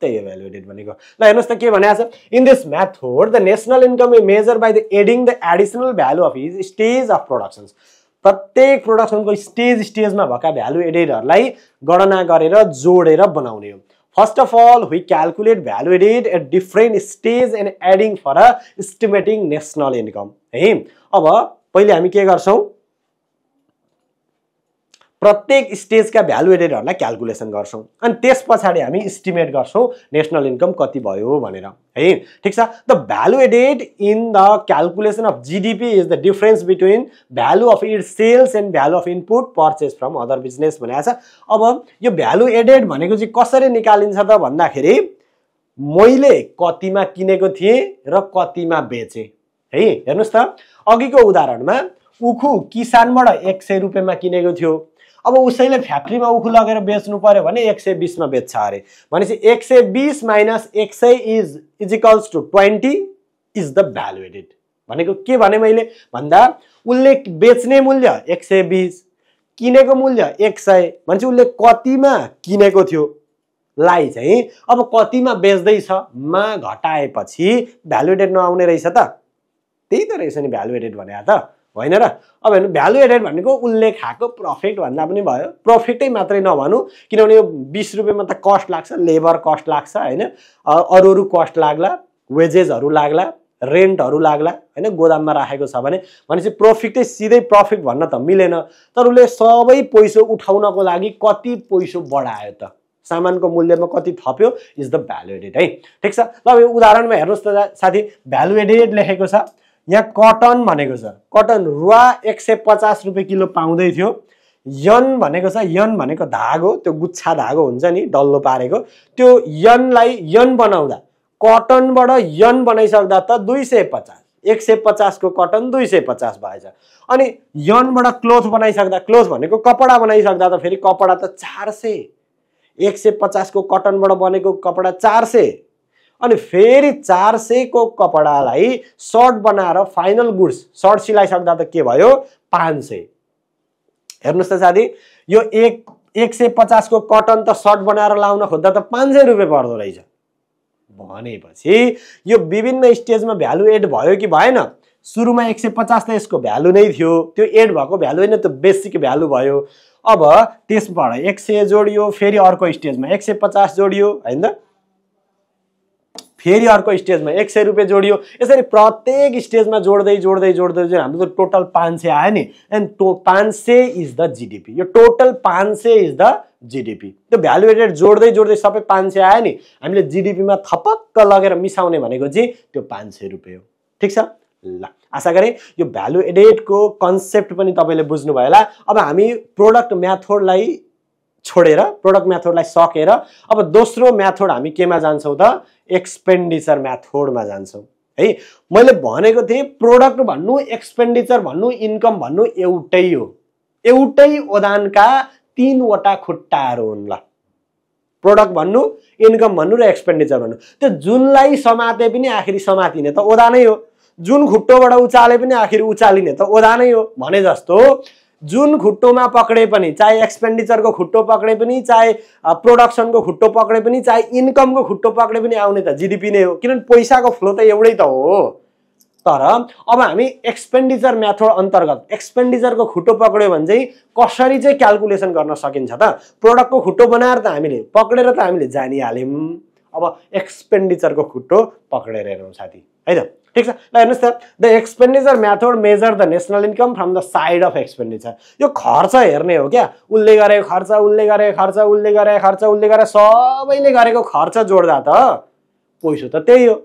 त्यही हो भ्यालु एडेड भनेको ल हेर्नुहोस् त के भनेको छ in this method the national income is measure by the adding the additional value of is stage of productions प्रत्येक प्रोडक्सनको स्टेज स्टेजमा भएका भ्यालु एडेडहरूलाई गणना गरेर जोडेर बनाउने हो first of all we calculate value added at different stage and adding for a estimating national income है अब पहिले हामी के गर्छौँ प्रत्येक स्टेजका भ्यालु एडेडहरूलाई क्यालकुलेसन गर्छौँ अनि त्यस पछाडि हामी इस्टिमेट गर्छौँ नेसनल इन्कम कति भयो भनेर है ठिक छ the value added in the calculation of GDP is the difference between value of it sales and value of input purchase from other business भनेको छ अब यो भ्यालु एडेड भनेको चाहिँ कसरी निकालिन्छ त भन्दाखेरि मैले कतिमा किनेको थिएँ र कतिमा बेचेँ है हेर्नुहोस् त अघिको उदाहरणमा उखु किसानबाट एक सय रुपियाँमा किनेको थियो अब उसैले फ्याक्ट्रीमा उखु लगेर बेच्नु पऱ्यो भने एक सय बिसमा बेच्छ अरे भनेपछि एक सय बिस माइनस एक सय is equals to twenty is the value added भनेको के भने मैले भन्दा उसले बेच्ने मूल्य एक सय बिस किनेको मूल्य एक सय भनेपछि उसले कतिमा किनेको थियो लाई चाहिँ अब कतिमा बेच्दैछ मा घटाएपछि भ्यालुएडेड नआउने रहेछ त त्यही त रहेछ नि भ्यालुएडेड भने त होइन र अब हेर्नु भ्यालु एडेड भनेको उसले खाएको प्रफिट भन्दा पनि भयो प्रफिटै मात्रै नभनु किनभने यो बिस रुपियाँमा त कस्ट लाग्छ लेबर कस्ट लाग्छ होइन अरू अरू कस्ट लाग्ला वेजेसहरू लाग्ला रेन्टहरू लाग्ला होइन गोदाममा राखेको छ भने भनेपछि प्रफिटै सिधै प्रफिट भन्न त मिलेन तर उसले सबै पैसो उठाउनको लागि कति पैसो बढायो त सामानको मूल्यमा कति थप्यो इज द भ्यालु एडेड है ठिक छ ल यो उदाहरणमा हेर्नुहोस् त साथी भ्यालु एडेड लेखेको छ यहाँ कटन भनेको छ कटन रुवा एक सय पचास रुपियाँ किलो पाउँदै थियो यन भनेको छ यन भनेको धागो त्यो गुच्छा धागो हुन्छ नि डल्लो पारेको त्यो यनलाई यन बनाउँदा कटनबाट यन बनाइसक्दा त दुई सय पचास एक सय पचासको कटन दुई सय पचास भएछ अनि यनबाट क्लोथ बनाइसक्दा क्लोथ भनेको कपडा बनाइसक्दा त फेरि कपडा त चार सय एक सय पचासको कटनबाट बनेको कपडा चार सय अनि फेरि चार सयको कपडालाई सर्ट बनाएर फाइनल गुड्स सर्ट सिलाइसक्दा त के भयो पाँच सय हेर्नुहोस् त साथी यो एक एक सय पचासको कटन त सर्ट बनाएर लाउन खोज्दा त पाँच सय रुपियाँ पर्दो रहेछ भनेपछि यो विभिन्न स्टेजमा भ्यालु एड भयो कि भएन सुरुमा एक सय पचास त यसको भ्यालु नै थियो त्यो एड भएको भ्यालु होइन त्यो बेसिक भ्यालु भयो अब त्यसबाट एक सय जोडियो फेरि अर्को स्टेजमा एक सय पचास जोडियो होइन त फेरि अर्को स्टेजमा एक सय रुपियाँ जोडियो यसरी प्रत्येक स्टेजमा जोड्दै जोड्दै जोड्दै जोड्दै हाम्रो त टोटल पाँच सय आयो नि एन्ड टो पाँच सय इज द जिडिपी यो टोटल पाँच सय इज द जिडिपी त्यो भ्यालुएटेड जोड्दै जोड्दै सबै पाँच सय आयो नि हामीले जिडिपीमा थपक्क लगेर मिसाउने भनेको चाहिँ त्यो पाँच सय रुपियाँ हो ठिक छ ल आशा गरेँ यो भ्यालु एडेडको कन्सेप्ट पनि तपाईँले बुझ्नुभयो होला अब हामी प्रोडक्ट म्याथोडलाई छोडेर प्रोडक्ट म्याथोडलाई सकेर अब दोस्रो म्याथोड हामी केमा जान्छौँ त एक्सपेन्डिचर म्याथोडमा जान्छौँ है मैले भनेको थिएँ प्रोडक्ट भन्नु एक्सपेन्डिचर भन्नु इन्कम भन्नु एउटै हो एउटै ओदानका तिनवटा खुट्टाहरू हुन् ल प्रोडक्ट भन्नु इन्कम भन्नु र एक्सपेन्डिचर भन्नु त्यो जुनलाई समाते पनि आखिर समातिने त ओदानै हो जुन खुट्टोबाट उचाले पनि आखिर उचालिने त ओदानै हो भने जस्तो जुन खुट्टोमा पक्रे पनि चाहे एक्सपेन्डिचरको खुट्टो पक्रे पनि चाहे प्रोडक्सनको खुट्टो पक्रे पनि चाहे इन्कमको खुट्टो पक्रे पनि आउने त जिडिपी नै हो किनभने पैसाको फ्लो त एउटै त हो तर अब हामी एक्सपेन्डिचर मेथड अन्तर्गत एक्सपेन्डिचरको खुट्टो पक्रियो भने चाहिँ कसरी चाहिँ क्यालकुलेसन गर्न सकिन्छ त प्रोडक्टको खुट्टो बनाएर त हामीले पक्रेर त हामीले जानिहाल्यौँ अब एक्सपेन्डिचरको खुट्टो पक्रेर हेरौँ साथी है त ठिक छ ल हेर्नुहोस् त the expenditure method measure the national income from the side of expenditure यो खर्च हेर्ने हो क्या उसले गरेको खर्च उसले गरेको खर्च उसले गरेको खर्च उसले गरेर सबैले गरेको खर्च जोड्दा त पैसो त त्यही हो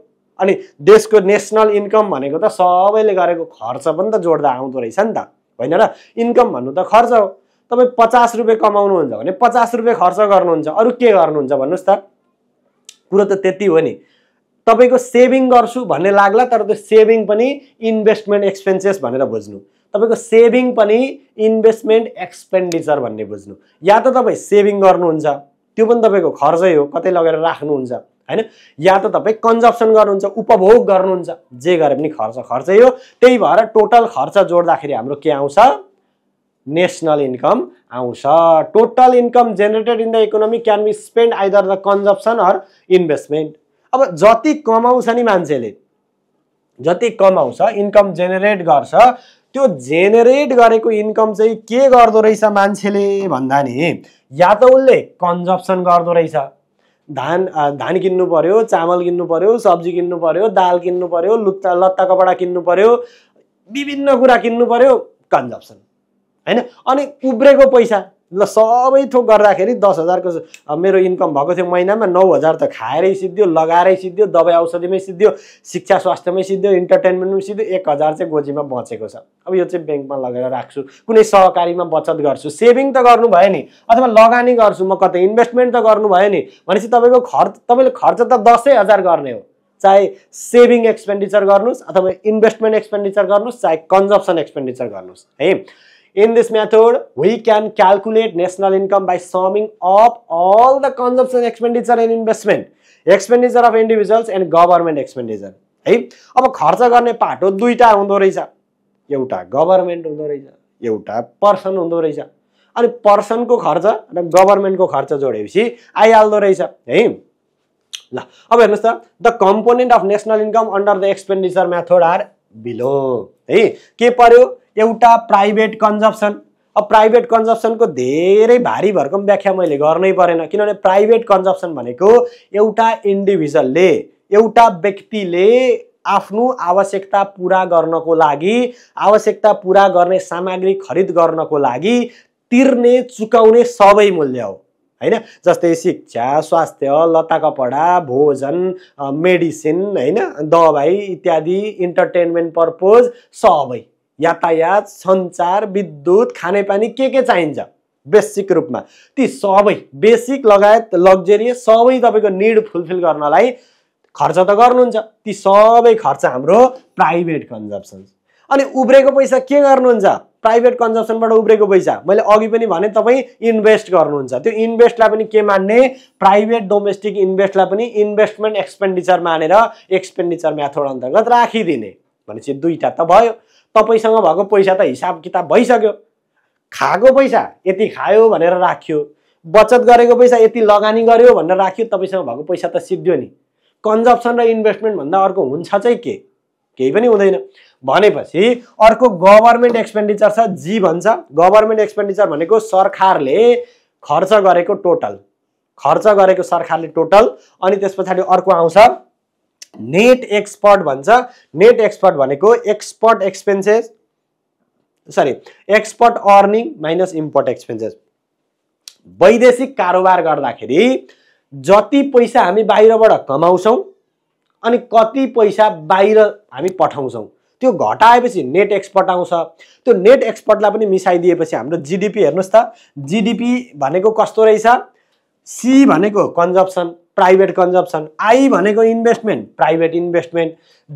अनि देशको नेसनल इन्कम भनेको त सबैले गरेको खर्च पनि त जोड्दा आउँदो रहेछ नि त होइन र इन्कम भन्नु त खर्च हो तपाईँ पचास रुपियाँ कमाउनुहुन्छ भने पचास रुपियाँ खर्च गर्नुहुन्छ अरू के गर्नुहुन्छ भन्नुहोस् त कुरो त त्यति हो नि तपाईँको सेभिङ गर्छु भन्ने लाग्ला तर त्यो सेभिङ पनि इन्भेस्टमेन्ट एक्सपेन्सेस भनेर बुझ्नु तपाईँको सेभिङ पनि इन्भेस्टमेन्ट एक्सपेन्डिचर भन्ने बुझ्नु या त तपाईँ सेभिङ गर्नुहुन्छ त्यो पनि तपाईँको खर्चै हो कतै लगेर राख्नुहुन्छ होइन या त तपाईँ कन्जप्सन गर्नुहुन्छ उपभोग गर्नुहुन्छ जे गरे पनि खर्च खर्चै हो त्यही भएर टोटल खर्च जोड्दाखेरि हाम्रो के आउँछ नेसनल इन्कम आउँछ total income generated in the economy can be spend either the consumption or investment अब जति कमाउँछ नि मान्छेले जति कमाउँछ इन्कम जेनेरेट गर्छ त्यो जेनेरेट गरेको इन्कम चाहिँ के गर्दो रहेछ मान्छेले भन्दा नि या त उसले कन्जप्सन गर्दो रहेछ धान धान किन्नु पऱ्यो चामल किन्नु पऱ्यो सब्जी किन्नु पऱ्यो दाल किन्नु पऱ्यो लुत्ता लत्ता कपडा किन्नु पऱ्यो विभिन्न कुरा किन्नु पऱ्यो कन्जप्सन होइन अनि उब्रेको पैसा ल सबै थोक गर्दाखेरि दस हजारको मेरो इन्कम भएको थियो महिनामा नौ हजार त खाएरै सिद्धियो लगाएरै सिद्धियो दबाई औषधिमै सिद्धियो शिक्षा स्वास्थ्यमै सिद्धियो इन्टरटेन्मेन्टमै सिद्धियो एक हजार चाहिँ गोजीमा बचेको छ अब यो चाहिँ ब्याङ्कमा लगेर राख्छु कुनै सहकारीमा बचत गर्छु सेभिङ त गर्नु भयो नि अथवा लगानी गर्छु म कतै इन्भेस्टमेन्ट त गर्नु भयो नि भनेपछि तपाईँको खर्च तपाईँले खर्च त दसै हजार गर्ने हो चाहे सेभिङ एक्सपेन्डिचर गर्नुहोस् अथवा इन्भेस्टमेन्ट एक्सपेन्डिचर गर्नुहोस् चाहे कन्जम्सन एक्सपेन्डिचर गर्नुहोस् है in this method we can calculate national income by summing up all the consumption expenditure and investment expenditure of individuals and government expenditure hai aba kharcha garne part ho dui ta hundo raicha euta government hundo raicha euta person hundo raicha ani person ko kharcha ra government ko kharcha jode bisi ai aldo raicha hai la aba hernus ta the component of national income under the expenditure method are below hai ke paryo एउटा private consumption अब private कन्जप्सनको धेरै भारी भरकम व्याख्या मैले गर्नै परेन किनभने प्राइभेट कन्जप्सन भनेको एउटा इन्डिभिजुअलले एउटा व्यक्तिले आफ्नो आवश्यकता पुरा गर्नको लागि आवश्यकता पुरा गर्ने सामग्री खरिद गर्नको लागि तिर्ने चुकाउने सबै मूल्य हो होइन जस्तै शिक्षा स्वास्थ्य लता कपडा भोजन मेडिसिन होइन दबाई इत्यादि इन्टरटेन्मेन्ट पर्पोज सबै यातायात सञ्चार विद्युत खानेपानी के के चाहिन्छ बेसिक रूपमा ती सबै बेसिक लगायत लग्जरियस सबै तपाईँको निड फुलफिल गर्नलाई खर्च त गर्नुहुन्छ ती सबै खर्च हाम्रो प्राइभेट कन्जम्सन अनि उब्रेको पैसा के गर्नुहुन्छ प्राइभेट कन्जम्सनबाट उब्रेको पैसा मैले अघि पनि भने तपाईँ इन्भेस्ट गर्नुहुन्छ त्यो इन्भेस्टलाई पनि के मान्ने प्राइभेट डोमेस्टिक इन्भेस्टलाई पनि इन्भेस्टमेन्ट एक्सपेन्डिचर मानेर एक्सपेन्डिचर म्याथोड अन्तर्गत राखिदिने भनेपछि दुईवटा त भयो तपाईँसँग भएको पैसा त हिसाब किताब भइसक्यो खाएको पैसा यति खायो भनेर राख्यो बचत गरेको पैसा यति लगानी गर्यो भनेर राख्यो तपाईँसँग भएको पैसा त सिद्धियो नि कन्जप्सन र इन्भेस्टमेन्टभन्दा अर्को हुन्छ चाहिँ के केही पनि हुँदैन भनेपछि अर्को गभर्मेन्ट एक्सपेन्डिचर छ जी भन्छ गभर्मेन्ट एक्सपेन्डिचर भनेको सरकारले खर्च गरेको टोटल खर्च गरेको सरकारले टोटल अनि त्यस पछाडि अर्को आउँछ नेट एक्सपर्ट भन्छ नेट एक्सपर्ट भनेको export expenses sorry export earning minus import expenses वैदेशिक कारोबार गर्दाखेरि जति पैसा हामी बाहिरबाट कमाउँछौँ अनि कति पैसा बाहिर हामी पठाउँछौँ त्यो घटाएपछि नेट एक्सपर्ट आउँछ त्यो नेट एक्सपर्टलाई पनि मिसाइदिएपछि हाम्रो जिडिपी हेर्नुहोस् त जिडिपी भनेको कस्तो रहेछ सी भनेको कन्जप्सन प्राइभेट कन्जम्सन आई भनेको इन्भेस्टमेन्ट प्राइभेट इन्भेस्टमेन्ट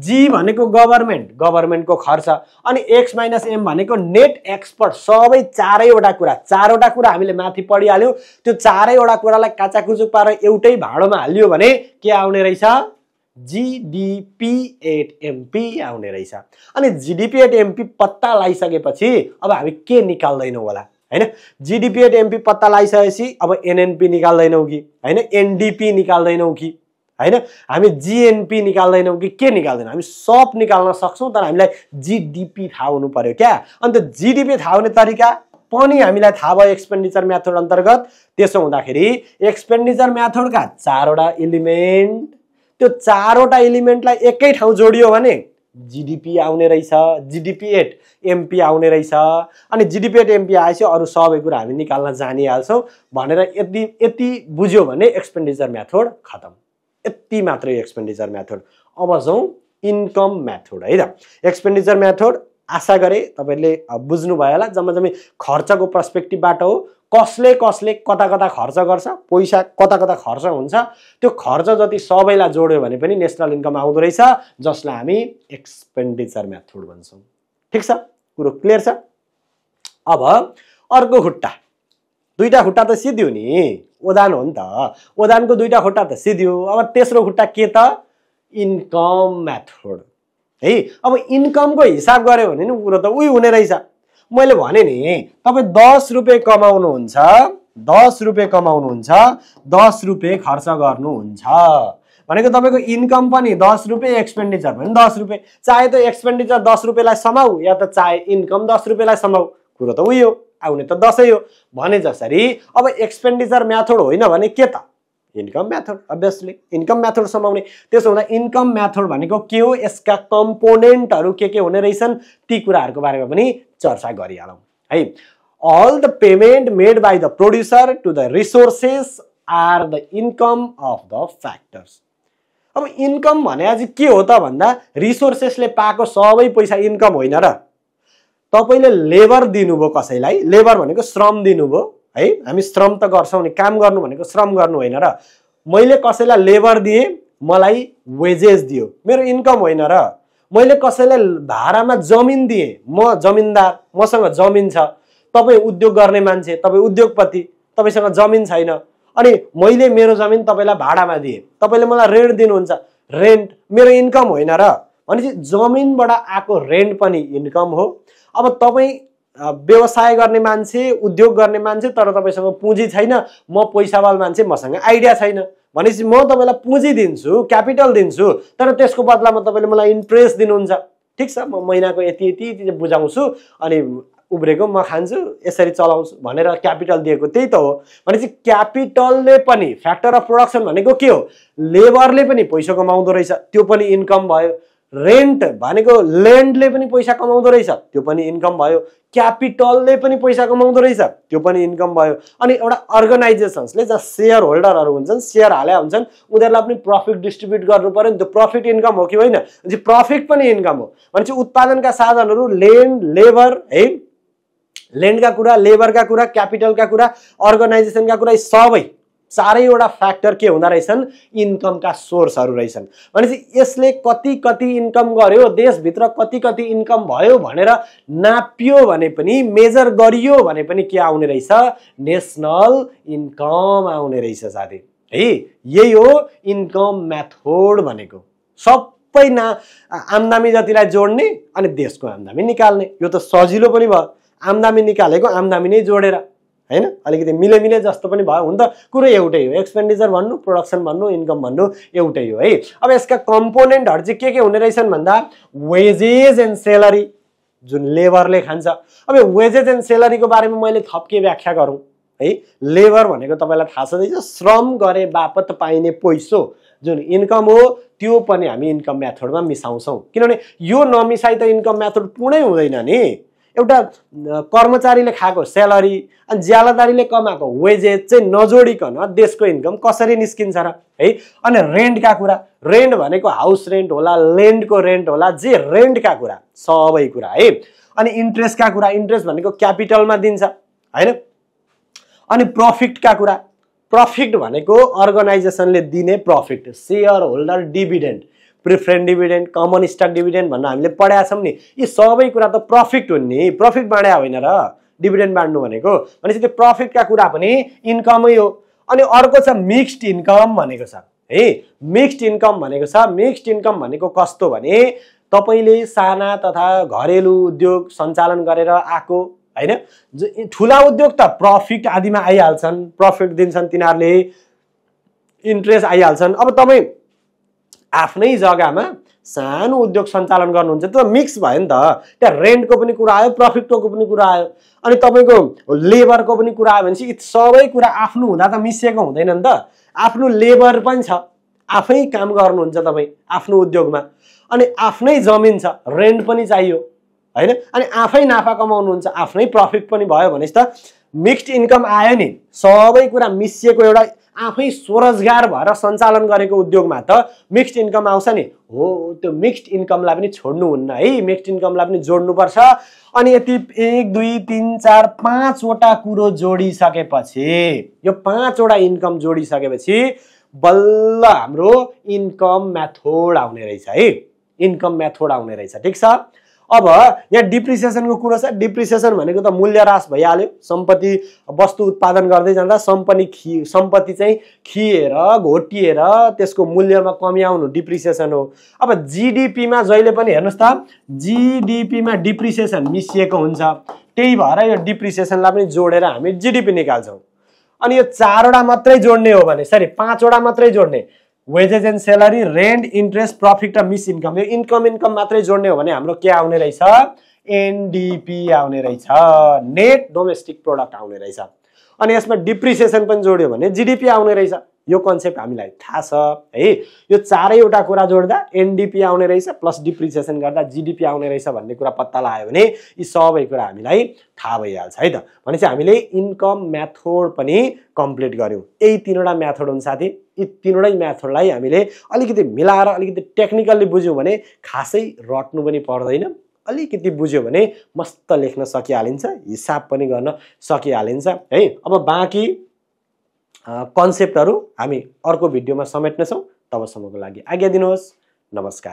जी भनेको गभर्मेन्ट गभर्मेन्टको खर्च अनि एक्स माइनस एम भनेको नेट एक्सपर्ट सबै चारैवटा कुरा चारवटा कुरा हामीले माथि पढिहाल्यौँ त्यो चारैवटा कुरालाई काचाकुचुक पारेर एउटै भाँडोमा हालियो भने के आउने रहेछ जिडिपी एट एमपी आउने रहेछ अनि जिडिपी एट एमपी पत्ता लगाइसकेपछि अब हामी के निकाल्दैनौँ होला होइन जिडिपी एट एमपी पत्ता लगाइसकेपछि अब एनएनपी निकाल्दैनौँ कि होइन एनडिपी निकाल्दैनौँ कि होइन हामी जिएनपी निकाल्दैनौँ कि के निकाल्दैनौँ हामी सब निकाल्न सक्छौँ तर हामीलाई जिडिपी थाहा हुनु पऱ्यो क्या अन्त जिडिपी थाहा हुने तरिका पनि हामीलाई थाहा भयो एक्सपेन्डिचर म्याथोड अन्तर्गत त्यसो हुँदाखेरि एक्सपेन्डिचर म्याथोडका चारवटा इलिमेन्ट त्यो चारवटा इलिमेन्टलाई एकै ठाउँ जोडियो भने जिडिपी आउने रहेछ जिडिपी एट एमपी आउने रहेछ अनि जिडिपी एट एमपी आएपछि अरू सबै कुरा हामी निकाल्न जानिहाल्छौँ भनेर यति यति बुझ्यो भने एक्सपेन्डिचर म्याथोड खतम यति मात्रै एक्सपेन्डिचर म्याथोड अब जाउँ इन्कम म्याथोड है त एक्सपेन्डिचर म्याथोड आशा गरेँ तपाईँहरूले बुझ्नुभयो होला जम्मा जम्मी खर्चको पर्सपेक्टिभबाट हो कसले कसले कता कता खर्च गर्छ पैसा कता कता खर्च हुन्छ त्यो खर्च जति सबैलाई जोड्यो भने पनि नेसनल इन्कम आउँदो रहेछ जसलाई हामी एक्सपेन्डिचर म्याथोड भन्छौँ ठिक छ कुरो क्लियर छ अब अर्को खुट्टा दुईवटा खुट्टा त सिद्धि नि ओदान हो नि त ओदानको दुईवटा खुट्टा त सिद्धि अब तेस्रो खुट्टा के त इन्कम म्याथोड है अब इन्कमको हिसाब गऱ्यो भने नि कुरो त उही हुने रहेछ मैले भने नि तपाईँ दस रुपियाँ कमाउनुहुन्छ दस रुपियाँ कमाउनुहुन्छ दस रुपियाँ खर्च गर्नुहुन्छ भनेको तपाईँको इन्कम पनि दस रुपियाँ एक्सपेन्डिचर पनि दस रुपियाँ चाहे त एक्सपेन्डिचर दस रुपियाँलाई समाऊ या त चाहे इन्कम दस रुपियाँलाई समाऊ कुरो त उही हो आउने त दसैँ हो भने जसरी अब एक्सपेन्डिचर म्याथोड होइन भने के त income method obviously income method समाउने त्यसो हुँदा इन्कम मेथड भनेको के हो यसका कम्पोनेन्टहरू के के हुने रहेछन् ती कुराहरूको बारेमा पनि चर्चा गरिहालौँ है all the payment made by the producer to the resources are the income of the factors अब इन्कम भने चाहिँ के हो त भन्दा रिसोर्सेसले पाएको सबै पैसा इन्कम होइन र तपाईँले लेबर दिनुभयो कसैलाई लेबर भनेको श्रम दिनुभयो है हामी श्रम त गर्छौँ नि काम गर्नु भनेको श्रम गर्नु होइन र मैले कसैलाई लेबर दिएँ मलाई वेजेस दियो मेरो इन्कम होइन र मैले कसैलाई भाडामा जमिन दिएँ म जमिनदार मसँग जमिन छ तपाईँ उद्योग गर्ने मान्छे तपाईँ उद्योगपति तपाईँसँग जमिन छैन अनि मैले मेरो जमिन तपाईँलाई भाडामा दिएँ तपाईँले मलाई रेन्ट दिनुहुन्छ रेन्ट मेरो इन्कम होइन र भनेपछि जमिनबाट आएको रेन्ट पनि इन्कम हो अब तपाईँ व्यवसाय गर्ने मान्छे उद्योग गर्ने मान्छे तर तपाईँसँग पुँजी छैन म पैसावाल मान्छे मसँग आइडिया छैन भनेपछि म तपाईँलाई पुँजी दिन्छु क्यापिटल दिन्छु तर त्यसको बदलामा तपाईँले मलाई इन्ट्रेस्ट दिनुहुन्छ ठिक छ म महिनाको यति यति बुझाउँछु अनि उब्रेको म खान्छु यसरी चलाउँछु भनेर क्यापिटल दिएको त्यही त हो भनेपछि क्यापिटलले पनि फ्याक्टर अफ प्रोडक्सन भनेको के हो लेबरले पनि पैसा कमाउँदो रहेछ त्यो पनि इन्कम भयो रेन्ट भनेको ल्यान्डले पनि पैसा कमाउँदो रहेछ त्यो पनि इन्कम भयो क्यापिटलले पनि पैसा कमाउँदो रहेछ त्यो पनि इन्कम भयो अनि एउटा अर्गनाइजेसन्सले जहाँ सेयर होल्डरहरू हुन्छन् सेयर हाल्या हुन्छन् उनीहरूलाई पनि प्रफिट डिस्ट्रिब्युट गर्नु पऱ्यो नि त्यो प्रफिट इन्कम हो कि होइन प्रफिट पनि इन्कम हो भनेपछि उत्पादनका साधनहरू ल्यान्ड लेबर है ल्यान्डका कुरा लेबरका कुरा क्यापिटलका कुरा अर्गनाइजेसनका कुरा सबै चारैवटा फ्याक्टर के हुँदो रहेछन् इन्कमका सोर्सहरू रहेछन् भनेपछि यसले कति कति इन्कम गर्यो देशभित्र कति कति इन्कम भयो भनेर नापियो भने पनि मेजर गरियो भने पनि के आउने रहेछ नेसनल इन्कम आउने रहेछ साथी है यही हो इन्कम म्याथोड भनेको सबै ना आमदामी जतिलाई जोड्ने अनि देशको आमदामी निकाल्ने यो त सजिलो पनि भयो आमदामी निकालेको आमदामी नै जोडेर होइन अलिकति मिलेमिले जस्तो पनि भयो हुन त कुरो एउटै हो एक्सपेन्डिचर भन्नु प्रोडक्सन भन्नु इन्कम भन्नु एउटै हो है अब यसका कम्पोनेन्टहरू चाहिँ के के हुने रहेछन् भन्दा वेजेज एन्ड सेलरी जुन लेबरले खान्छ अब यो वेजेज एन्ड सेलरीको बारेमा मैले थप के व्याख्या गरौँ है लेबर भनेको तपाईँलाई थाहा छँदैछ श्रम गरे बापत पाइने पैसो जुन इन्कम हो त्यो पनि हामी इन्कम मेथडमा मिसाउँछौँ किनभने यो नमिसाइ त इन्कम मेथड पूर्णै हुँदैन नि एउटा कर्मचारीले खाएको स्यालेरी अनि ज्यालादारीले कमाएको वेजेस चाहिँ नजोडिकन देशको इन्कम कसरी निस्किन्छ र है अनि रेन्टका कुरा रेन्ट भनेको हाउस रेन्ट होला ल्यान्डको रेन्ट होला जे रेन्टका कुरा सबै कुरा है अनि इन्ट्रेस्टका कुरा इन्ट्रेस्ट भनेको क्यापिटलमा दिन्छ होइन अनि प्रफिटका कुरा प्रफिट भनेको अर्गनाइजेसनले दिने profit share holder dividend preferred dividend common stock dividend भनेर हामीले पढाएको छौँ नि यी सबै कुरा त प्रफिट हुन् नि प्रफिट बाँड्या होइन र डिभिडेन्ट बाँड्नु भनेको भनेपछि त्यो प्रफिटका कुरा पनि इन्कमै हो अनि अर्को छ मिक्स्ड इन्कम भनेको छ है मिक्स्ड इन्कम भनेको छ मिक्स्ड इन्कम भनेको कस्तो भने तपाईँले साना तथा घरेलु उद्योग सञ्चालन गरेर आएको होइन ठुला उद्योग त प्रफिट आदिमा आइहाल्छन् प्रफिट दिन्छन् तिनीहरूले इन्ट्रेस्ट आइहाल्छन् अब तपाईँ आफ्नै जग्गामा सानो उद्योग सञ्चालन गर्नुहुन्छ त्यो मिक्स भयो नि त त्यहाँ रेन्टको पनि कुरा आयो प्रफिटको पनि कुरा आयो अनि तपाईँको लेबरको पनि कुरा आयो भनेपछि सबै कुरा आफ्नो हुँदा त मिसिएको हुँदैन नि त आफ्नो लेबर पनि छ आफै काम गर्नुहुन्छ तपाईँ आफ्नो उद्योगमा अनि आफ्नै जमिन छ रेन्ट पनि चाहियो होइन अनि आफै नाफा कमाउनुहुन्छ आफ्नै प्रफिट पनि भयो भनेपछि त मिक्स्ड इन्कम आयो नि सबै कुरा मिसिएको एउटा आफै स्वरोजगार भएर सञ्चालन गरेको उद्योगमा त मिक्स्ड इन्कम आउँछ नि हो त्यो मिक्स्ड इन्कमलाई पनि छोड्नु हुन्न है मिक्स्ड इन्कमलाई पनि जोड्नुपर्छ अनि यति एक दुई तिन चार पाँचवटा कुरो जोडिसकेपछि यो पाँचवटा इन्कम जोडिसकेपछि बल्ल हाम्रो इन्कम मेथोड आउने रहेछ है इन्कम मेथोड आउने रहेछ ठिक छ अब यहाँ डिप्रिसिएसनको कुरो छ डिप्रिसिएसन भनेको त मूल्य ह्रास भइहाल्यो सम्पत्ति वस्तु उत्पादन गर्दै जाँदा सम्पत्ति खि सम्पत्ति चाहिँ खिएर घोटिएर त्यसको मूल्यमा कमी आउनु डिप्रिसिएसन हो अब जिडिपीमा जहिले पनि हेर्नुहोस् त जिडिपीमा डिप्रिसिएसन मिसिएको हुन्छ त्यही भएर यो डिप्रिसिएसनलाई पनि जोडेर हामी जिडिपी निकाल्छौँ अनि यो चारवटा मात्रै जोड्ने हो भने सरी पाँचवटा मात्रै जोड्ने wages and salary rent interest profit र मिस इन्कम यो इन्कम इन्कम मात्रै जोड्ने हो भने हाम्रो के आउने रहेछ एनडिपी आउने रहेछ नेट डोमेस्टिक प्रोडक्ट आउने रहेछ अनि यसमा डिप्रिसिएसन पनि जोड्यो भने जिडिपी आउने रहेछ यो कन्सेप्ट हामीलाई थाहा छ है यो चारैवटा कुरा जोड्दा एनडिपी आउने रहेछ प्लस डिप्रिसिएसन गर्दा जिडिपी आउने रहेछ भन्ने कुरा पत्ता लगायो भने यी सबै कुरा हामीलाई थाहा भइहाल्छ है त भनेपछि हामीले इन्कम म्याथोड पनि कम्प्लिट गऱ्यौँ यही तिनवटा म्याथोड हुन् साथी यी तिनवटै म्याथोडलाई हामीले अलिकति मिलाएर अलिकति टेक्निकल्ली बुझ्यौँ भने खासै रट्नु पनि पर्दैन अलिकति बुझ्यो भने मस्त लेख्न सकिहालिन्छ हिसाब पनि गर्न सकिहालिन्छ है अब बाँकी कन्सेप्टहरू हामी अर्को भिडियोमा समेट्नेछौँ तबसम्मको लागि आज्ञा दिनुहोस् नमस्कार